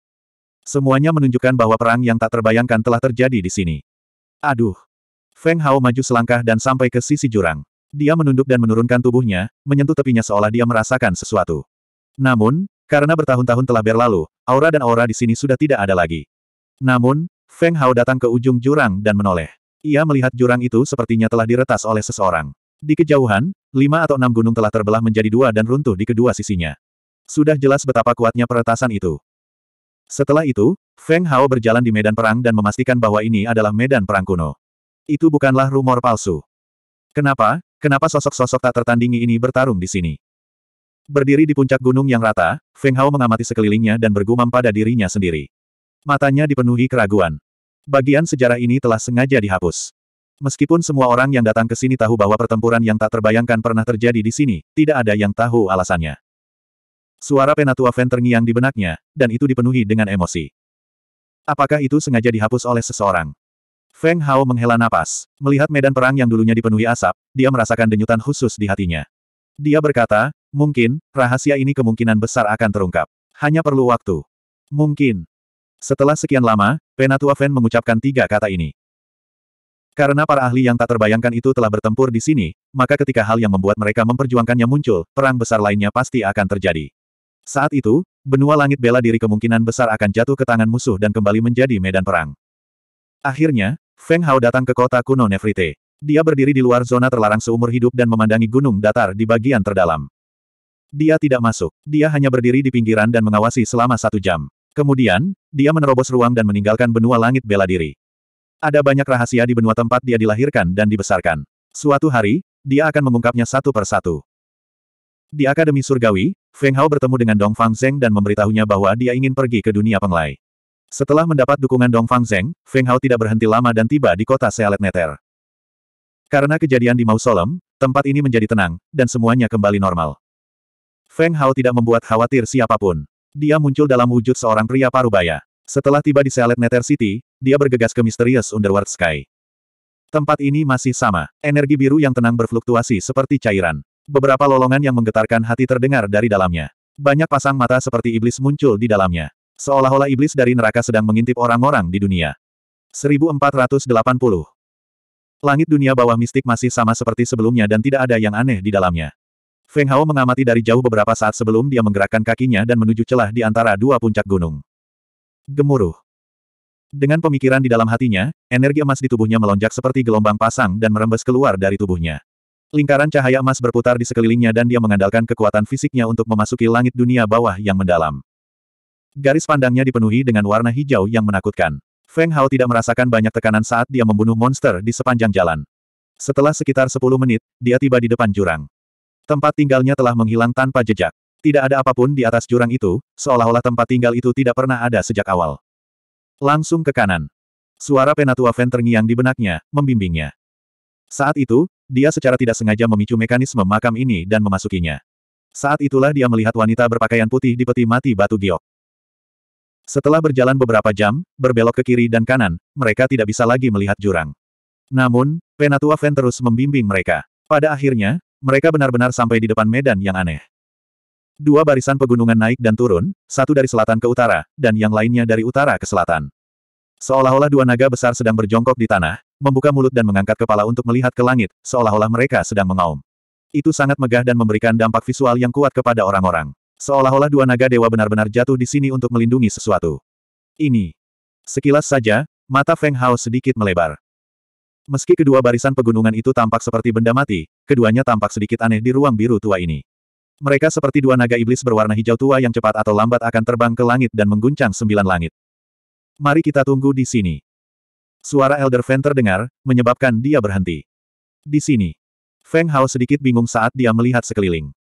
Semuanya menunjukkan bahwa perang yang tak terbayangkan telah terjadi di sini. Aduh! Feng Hao maju selangkah dan sampai ke sisi jurang. Dia menunduk dan menurunkan tubuhnya, menyentuh tepinya seolah dia merasakan sesuatu. Namun, karena bertahun-tahun telah berlalu, aura dan aura di sini sudah tidak ada lagi. Namun, Feng Hao datang ke ujung jurang dan menoleh. Ia melihat jurang itu sepertinya telah diretas oleh seseorang. Di kejauhan, lima atau enam gunung telah terbelah menjadi dua dan runtuh di kedua sisinya. Sudah jelas betapa kuatnya peretasan itu. Setelah itu, Feng Hao berjalan di medan perang dan memastikan bahwa ini adalah medan perang kuno. Itu bukanlah rumor palsu. Kenapa, kenapa sosok-sosok tak tertandingi ini bertarung di sini? Berdiri di puncak gunung yang rata, Feng Hao mengamati sekelilingnya dan bergumam pada dirinya sendiri. Matanya dipenuhi keraguan. Bagian sejarah ini telah sengaja dihapus. Meskipun semua orang yang datang ke sini tahu bahwa pertempuran yang tak terbayangkan pernah terjadi di sini, tidak ada yang tahu alasannya. Suara Penatua Fen terngiang di benaknya, dan itu dipenuhi dengan emosi. Apakah itu sengaja dihapus oleh seseorang? Feng Hao menghela napas. Melihat medan perang yang dulunya dipenuhi asap, dia merasakan denyutan khusus di hatinya. Dia berkata, mungkin, rahasia ini kemungkinan besar akan terungkap. Hanya perlu waktu. Mungkin. Setelah sekian lama, Penatua Fan mengucapkan tiga kata ini. Karena para ahli yang tak terbayangkan itu telah bertempur di sini, maka ketika hal yang membuat mereka memperjuangkannya muncul, perang besar lainnya pasti akan terjadi. Saat itu, benua langit bela diri kemungkinan besar akan jatuh ke tangan musuh dan kembali menjadi medan perang. Akhirnya, Feng Hao datang ke kota kuno Nefrite. Dia berdiri di luar zona terlarang seumur hidup dan memandangi gunung datar di bagian terdalam. Dia tidak masuk. Dia hanya berdiri di pinggiran dan mengawasi selama satu jam. Kemudian, dia menerobos ruang dan meninggalkan benua langit bela diri. Ada banyak rahasia di benua tempat dia dilahirkan dan dibesarkan. Suatu hari, dia akan mengungkapnya satu per satu. Di Akademi Surgawi, Feng Hao bertemu dengan Dong Fang Zeng dan memberitahunya bahwa dia ingin pergi ke dunia penglai. Setelah mendapat dukungan Dong Fang Zeng, Feng Hao tidak berhenti lama dan tiba di kota Sealet Neter. Karena kejadian di Mausolem, tempat ini menjadi tenang, dan semuanya kembali normal. Feng Hao tidak membuat khawatir siapapun. Dia muncul dalam wujud seorang pria parubaya. Setelah tiba di Sealet Nether City, dia bergegas ke Mysterious Underworld Sky. Tempat ini masih sama. Energi biru yang tenang berfluktuasi seperti cairan. Beberapa lolongan yang menggetarkan hati terdengar dari dalamnya. Banyak pasang mata seperti iblis muncul di dalamnya. Seolah-olah iblis dari neraka sedang mengintip orang-orang di dunia. 1480. Langit dunia bawah mistik masih sama seperti sebelumnya dan tidak ada yang aneh di dalamnya. Feng Hao mengamati dari jauh beberapa saat sebelum dia menggerakkan kakinya dan menuju celah di antara dua puncak gunung. Gemuruh. Dengan pemikiran di dalam hatinya, energi emas di tubuhnya melonjak seperti gelombang pasang dan merembes keluar dari tubuhnya. Lingkaran cahaya emas berputar di sekelilingnya dan dia mengandalkan kekuatan fisiknya untuk memasuki langit dunia bawah yang mendalam. Garis pandangnya dipenuhi dengan warna hijau yang menakutkan. Feng Hao tidak merasakan banyak tekanan saat dia membunuh monster di sepanjang jalan. Setelah sekitar 10 menit, dia tiba di depan jurang. Tempat tinggalnya telah menghilang tanpa jejak. Tidak ada apapun di atas jurang itu, seolah-olah tempat tinggal itu tidak pernah ada sejak awal. Langsung ke kanan. Suara Penatua Fen terngiang di benaknya, membimbingnya. Saat itu, dia secara tidak sengaja memicu mekanisme makam ini dan memasukinya. Saat itulah dia melihat wanita berpakaian putih di peti mati batu giok. Setelah berjalan beberapa jam, berbelok ke kiri dan kanan, mereka tidak bisa lagi melihat jurang. Namun, Penatua Fen terus membimbing mereka. Pada akhirnya, mereka benar-benar sampai di depan medan yang aneh. Dua barisan pegunungan naik dan turun, satu dari selatan ke utara, dan yang lainnya dari utara ke selatan. Seolah-olah dua naga besar sedang berjongkok di tanah, membuka mulut dan mengangkat kepala untuk melihat ke langit, seolah-olah mereka sedang mengaum. Itu sangat megah dan memberikan dampak visual yang kuat kepada orang-orang. Seolah-olah dua naga dewa benar-benar jatuh di sini untuk melindungi sesuatu. Ini. Sekilas saja, mata Feng Hao sedikit melebar. Meski kedua barisan pegunungan itu tampak seperti benda mati, keduanya tampak sedikit aneh di ruang biru tua ini. Mereka seperti dua naga iblis berwarna hijau tua yang cepat atau lambat akan terbang ke langit dan mengguncang sembilan langit. Mari kita tunggu di sini. Suara Elder Feng terdengar, menyebabkan dia berhenti. Di sini. Feng Hao sedikit bingung saat dia melihat sekeliling.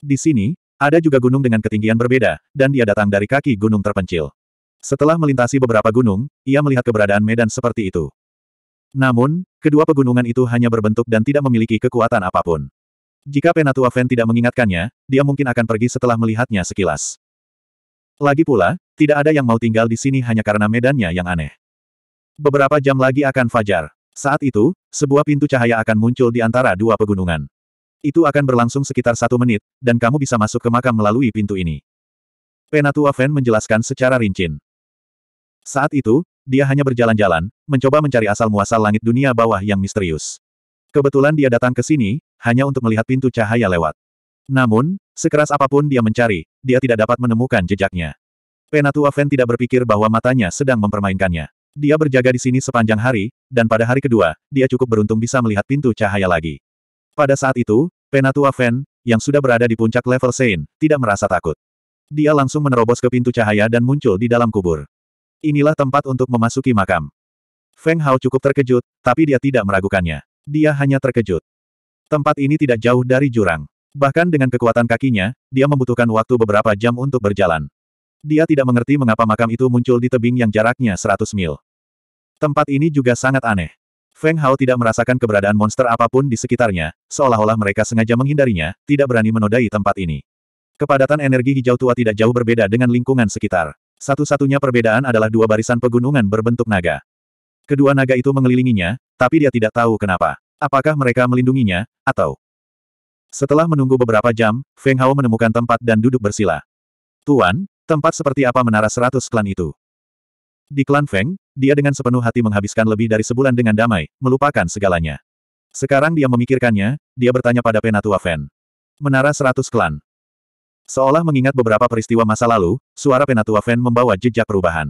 Di sini, ada juga gunung dengan ketinggian berbeda, dan dia datang dari kaki gunung terpencil. Setelah melintasi beberapa gunung, ia melihat keberadaan medan seperti itu. Namun, kedua pegunungan itu hanya berbentuk dan tidak memiliki kekuatan apapun. Jika Penatua Fen tidak mengingatkannya, dia mungkin akan pergi setelah melihatnya sekilas. Lagi pula, tidak ada yang mau tinggal di sini hanya karena medannya yang aneh. Beberapa jam lagi akan fajar. Saat itu, sebuah pintu cahaya akan muncul di antara dua pegunungan. Itu akan berlangsung sekitar satu menit, dan kamu bisa masuk ke makam melalui pintu ini. Penatua Fen menjelaskan secara rinci. Saat itu, dia hanya berjalan-jalan, mencoba mencari asal-muasal langit dunia bawah yang misterius. Kebetulan dia datang ke sini, hanya untuk melihat pintu cahaya lewat. Namun, sekeras apapun dia mencari, dia tidak dapat menemukan jejaknya. Penatua Fen tidak berpikir bahwa matanya sedang mempermainkannya. Dia berjaga di sini sepanjang hari, dan pada hari kedua, dia cukup beruntung bisa melihat pintu cahaya lagi. Pada saat itu, Penatua Fen, yang sudah berada di puncak level Sein, tidak merasa takut. Dia langsung menerobos ke pintu cahaya dan muncul di dalam kubur. Inilah tempat untuk memasuki makam. Feng Hao cukup terkejut, tapi dia tidak meragukannya. Dia hanya terkejut. Tempat ini tidak jauh dari jurang. Bahkan dengan kekuatan kakinya, dia membutuhkan waktu beberapa jam untuk berjalan. Dia tidak mengerti mengapa makam itu muncul di tebing yang jaraknya 100 mil. Tempat ini juga sangat aneh. Feng Hao tidak merasakan keberadaan monster apapun di sekitarnya, seolah-olah mereka sengaja menghindarinya, tidak berani menodai tempat ini. Kepadatan energi hijau tua tidak jauh berbeda dengan lingkungan sekitar. Satu-satunya perbedaan adalah dua barisan pegunungan berbentuk naga. Kedua naga itu mengelilinginya, tapi dia tidak tahu kenapa. Apakah mereka melindunginya, atau... Setelah menunggu beberapa jam, Feng Hao menemukan tempat dan duduk bersila. Tuan, tempat seperti apa menara seratus klan itu? Di klan Feng, dia dengan sepenuh hati menghabiskan lebih dari sebulan dengan damai, melupakan segalanya. Sekarang dia memikirkannya, dia bertanya pada Penatua Fen. Menara seratus klan, Seolah mengingat beberapa peristiwa masa lalu, suara penatua Feng membawa jejak perubahan.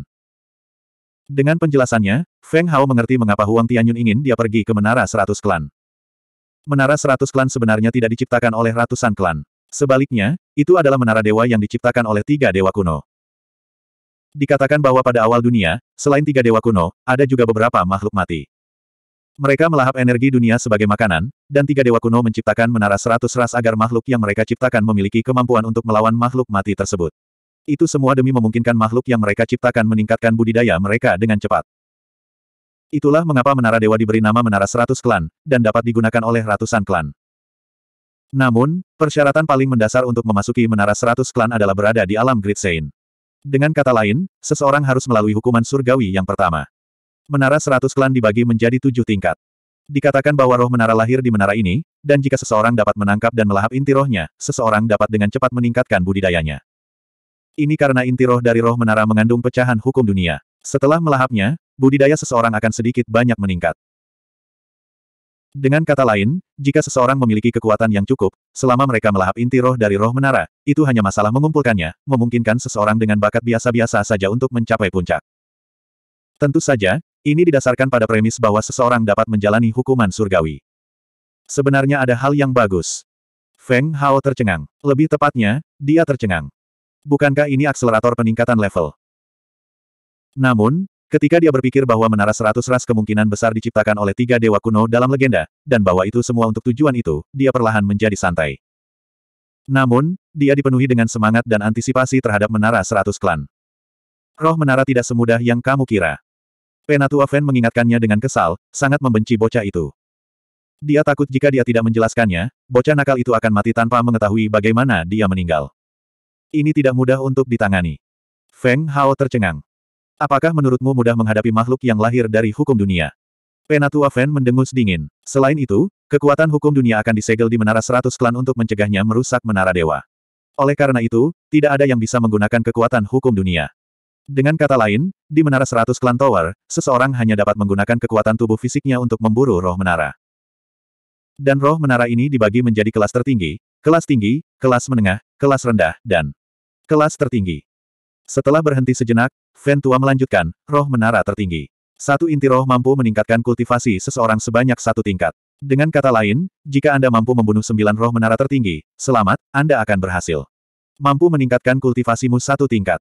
Dengan penjelasannya, Feng Hao mengerti mengapa Huang Tianyun ingin dia pergi ke Menara Seratus Klan. Menara Seratus Klan sebenarnya tidak diciptakan oleh ratusan klan. Sebaliknya, itu adalah menara dewa yang diciptakan oleh tiga dewa kuno. Dikatakan bahwa pada awal dunia, selain tiga dewa kuno, ada juga beberapa makhluk mati. Mereka melahap energi dunia sebagai makanan, dan tiga dewa kuno menciptakan menara seratus ras agar makhluk yang mereka ciptakan memiliki kemampuan untuk melawan makhluk mati tersebut. Itu semua demi memungkinkan makhluk yang mereka ciptakan meningkatkan budidaya mereka dengan cepat. Itulah mengapa menara dewa diberi nama menara seratus klan, dan dapat digunakan oleh ratusan klan. Namun, persyaratan paling mendasar untuk memasuki menara seratus klan adalah berada di alam Grid Dengan kata lain, seseorang harus melalui hukuman surgawi yang pertama. Menara seratus klan dibagi menjadi tujuh tingkat. Dikatakan bahwa roh menara lahir di menara ini, dan jika seseorang dapat menangkap dan melahap inti rohnya, seseorang dapat dengan cepat meningkatkan budidayanya. Ini karena inti roh dari roh menara mengandung pecahan hukum dunia. Setelah melahapnya, budidaya seseorang akan sedikit banyak meningkat. Dengan kata lain, jika seseorang memiliki kekuatan yang cukup, selama mereka melahap inti roh dari roh menara, itu hanya masalah mengumpulkannya, memungkinkan seseorang dengan bakat biasa-biasa saja untuk mencapai puncak. Tentu saja, ini didasarkan pada premis bahwa seseorang dapat menjalani hukuman surgawi. Sebenarnya ada hal yang bagus. Feng Hao tercengang. Lebih tepatnya, dia tercengang. Bukankah ini akselerator peningkatan level? Namun, ketika dia berpikir bahwa menara seratus ras kemungkinan besar diciptakan oleh tiga dewa kuno dalam legenda, dan bahwa itu semua untuk tujuan itu, dia perlahan menjadi santai. Namun, dia dipenuhi dengan semangat dan antisipasi terhadap menara seratus klan. Roh menara tidak semudah yang kamu kira. Penatua Fen mengingatkannya dengan kesal, sangat membenci bocah itu. Dia takut jika dia tidak menjelaskannya, bocah nakal itu akan mati tanpa mengetahui bagaimana dia meninggal. Ini tidak mudah untuk ditangani. Feng Hao tercengang. Apakah menurutmu mudah menghadapi makhluk yang lahir dari hukum dunia? Penatua Fen mendengus dingin. Selain itu, kekuatan hukum dunia akan disegel di Menara Seratus Klan untuk mencegahnya merusak Menara Dewa. Oleh karena itu, tidak ada yang bisa menggunakan kekuatan hukum dunia. Dengan kata lain, di Menara Seratus Klan Tower, seseorang hanya dapat menggunakan kekuatan tubuh fisiknya untuk memburu roh menara. Dan roh menara ini dibagi menjadi kelas tertinggi, kelas tinggi, kelas menengah, kelas rendah, dan kelas tertinggi. Setelah berhenti sejenak, Ventua melanjutkan, roh menara tertinggi. Satu inti roh mampu meningkatkan kultivasi seseorang sebanyak satu tingkat. Dengan kata lain, jika Anda mampu membunuh sembilan roh menara tertinggi, selamat, Anda akan berhasil. Mampu meningkatkan kultivasimu satu tingkat.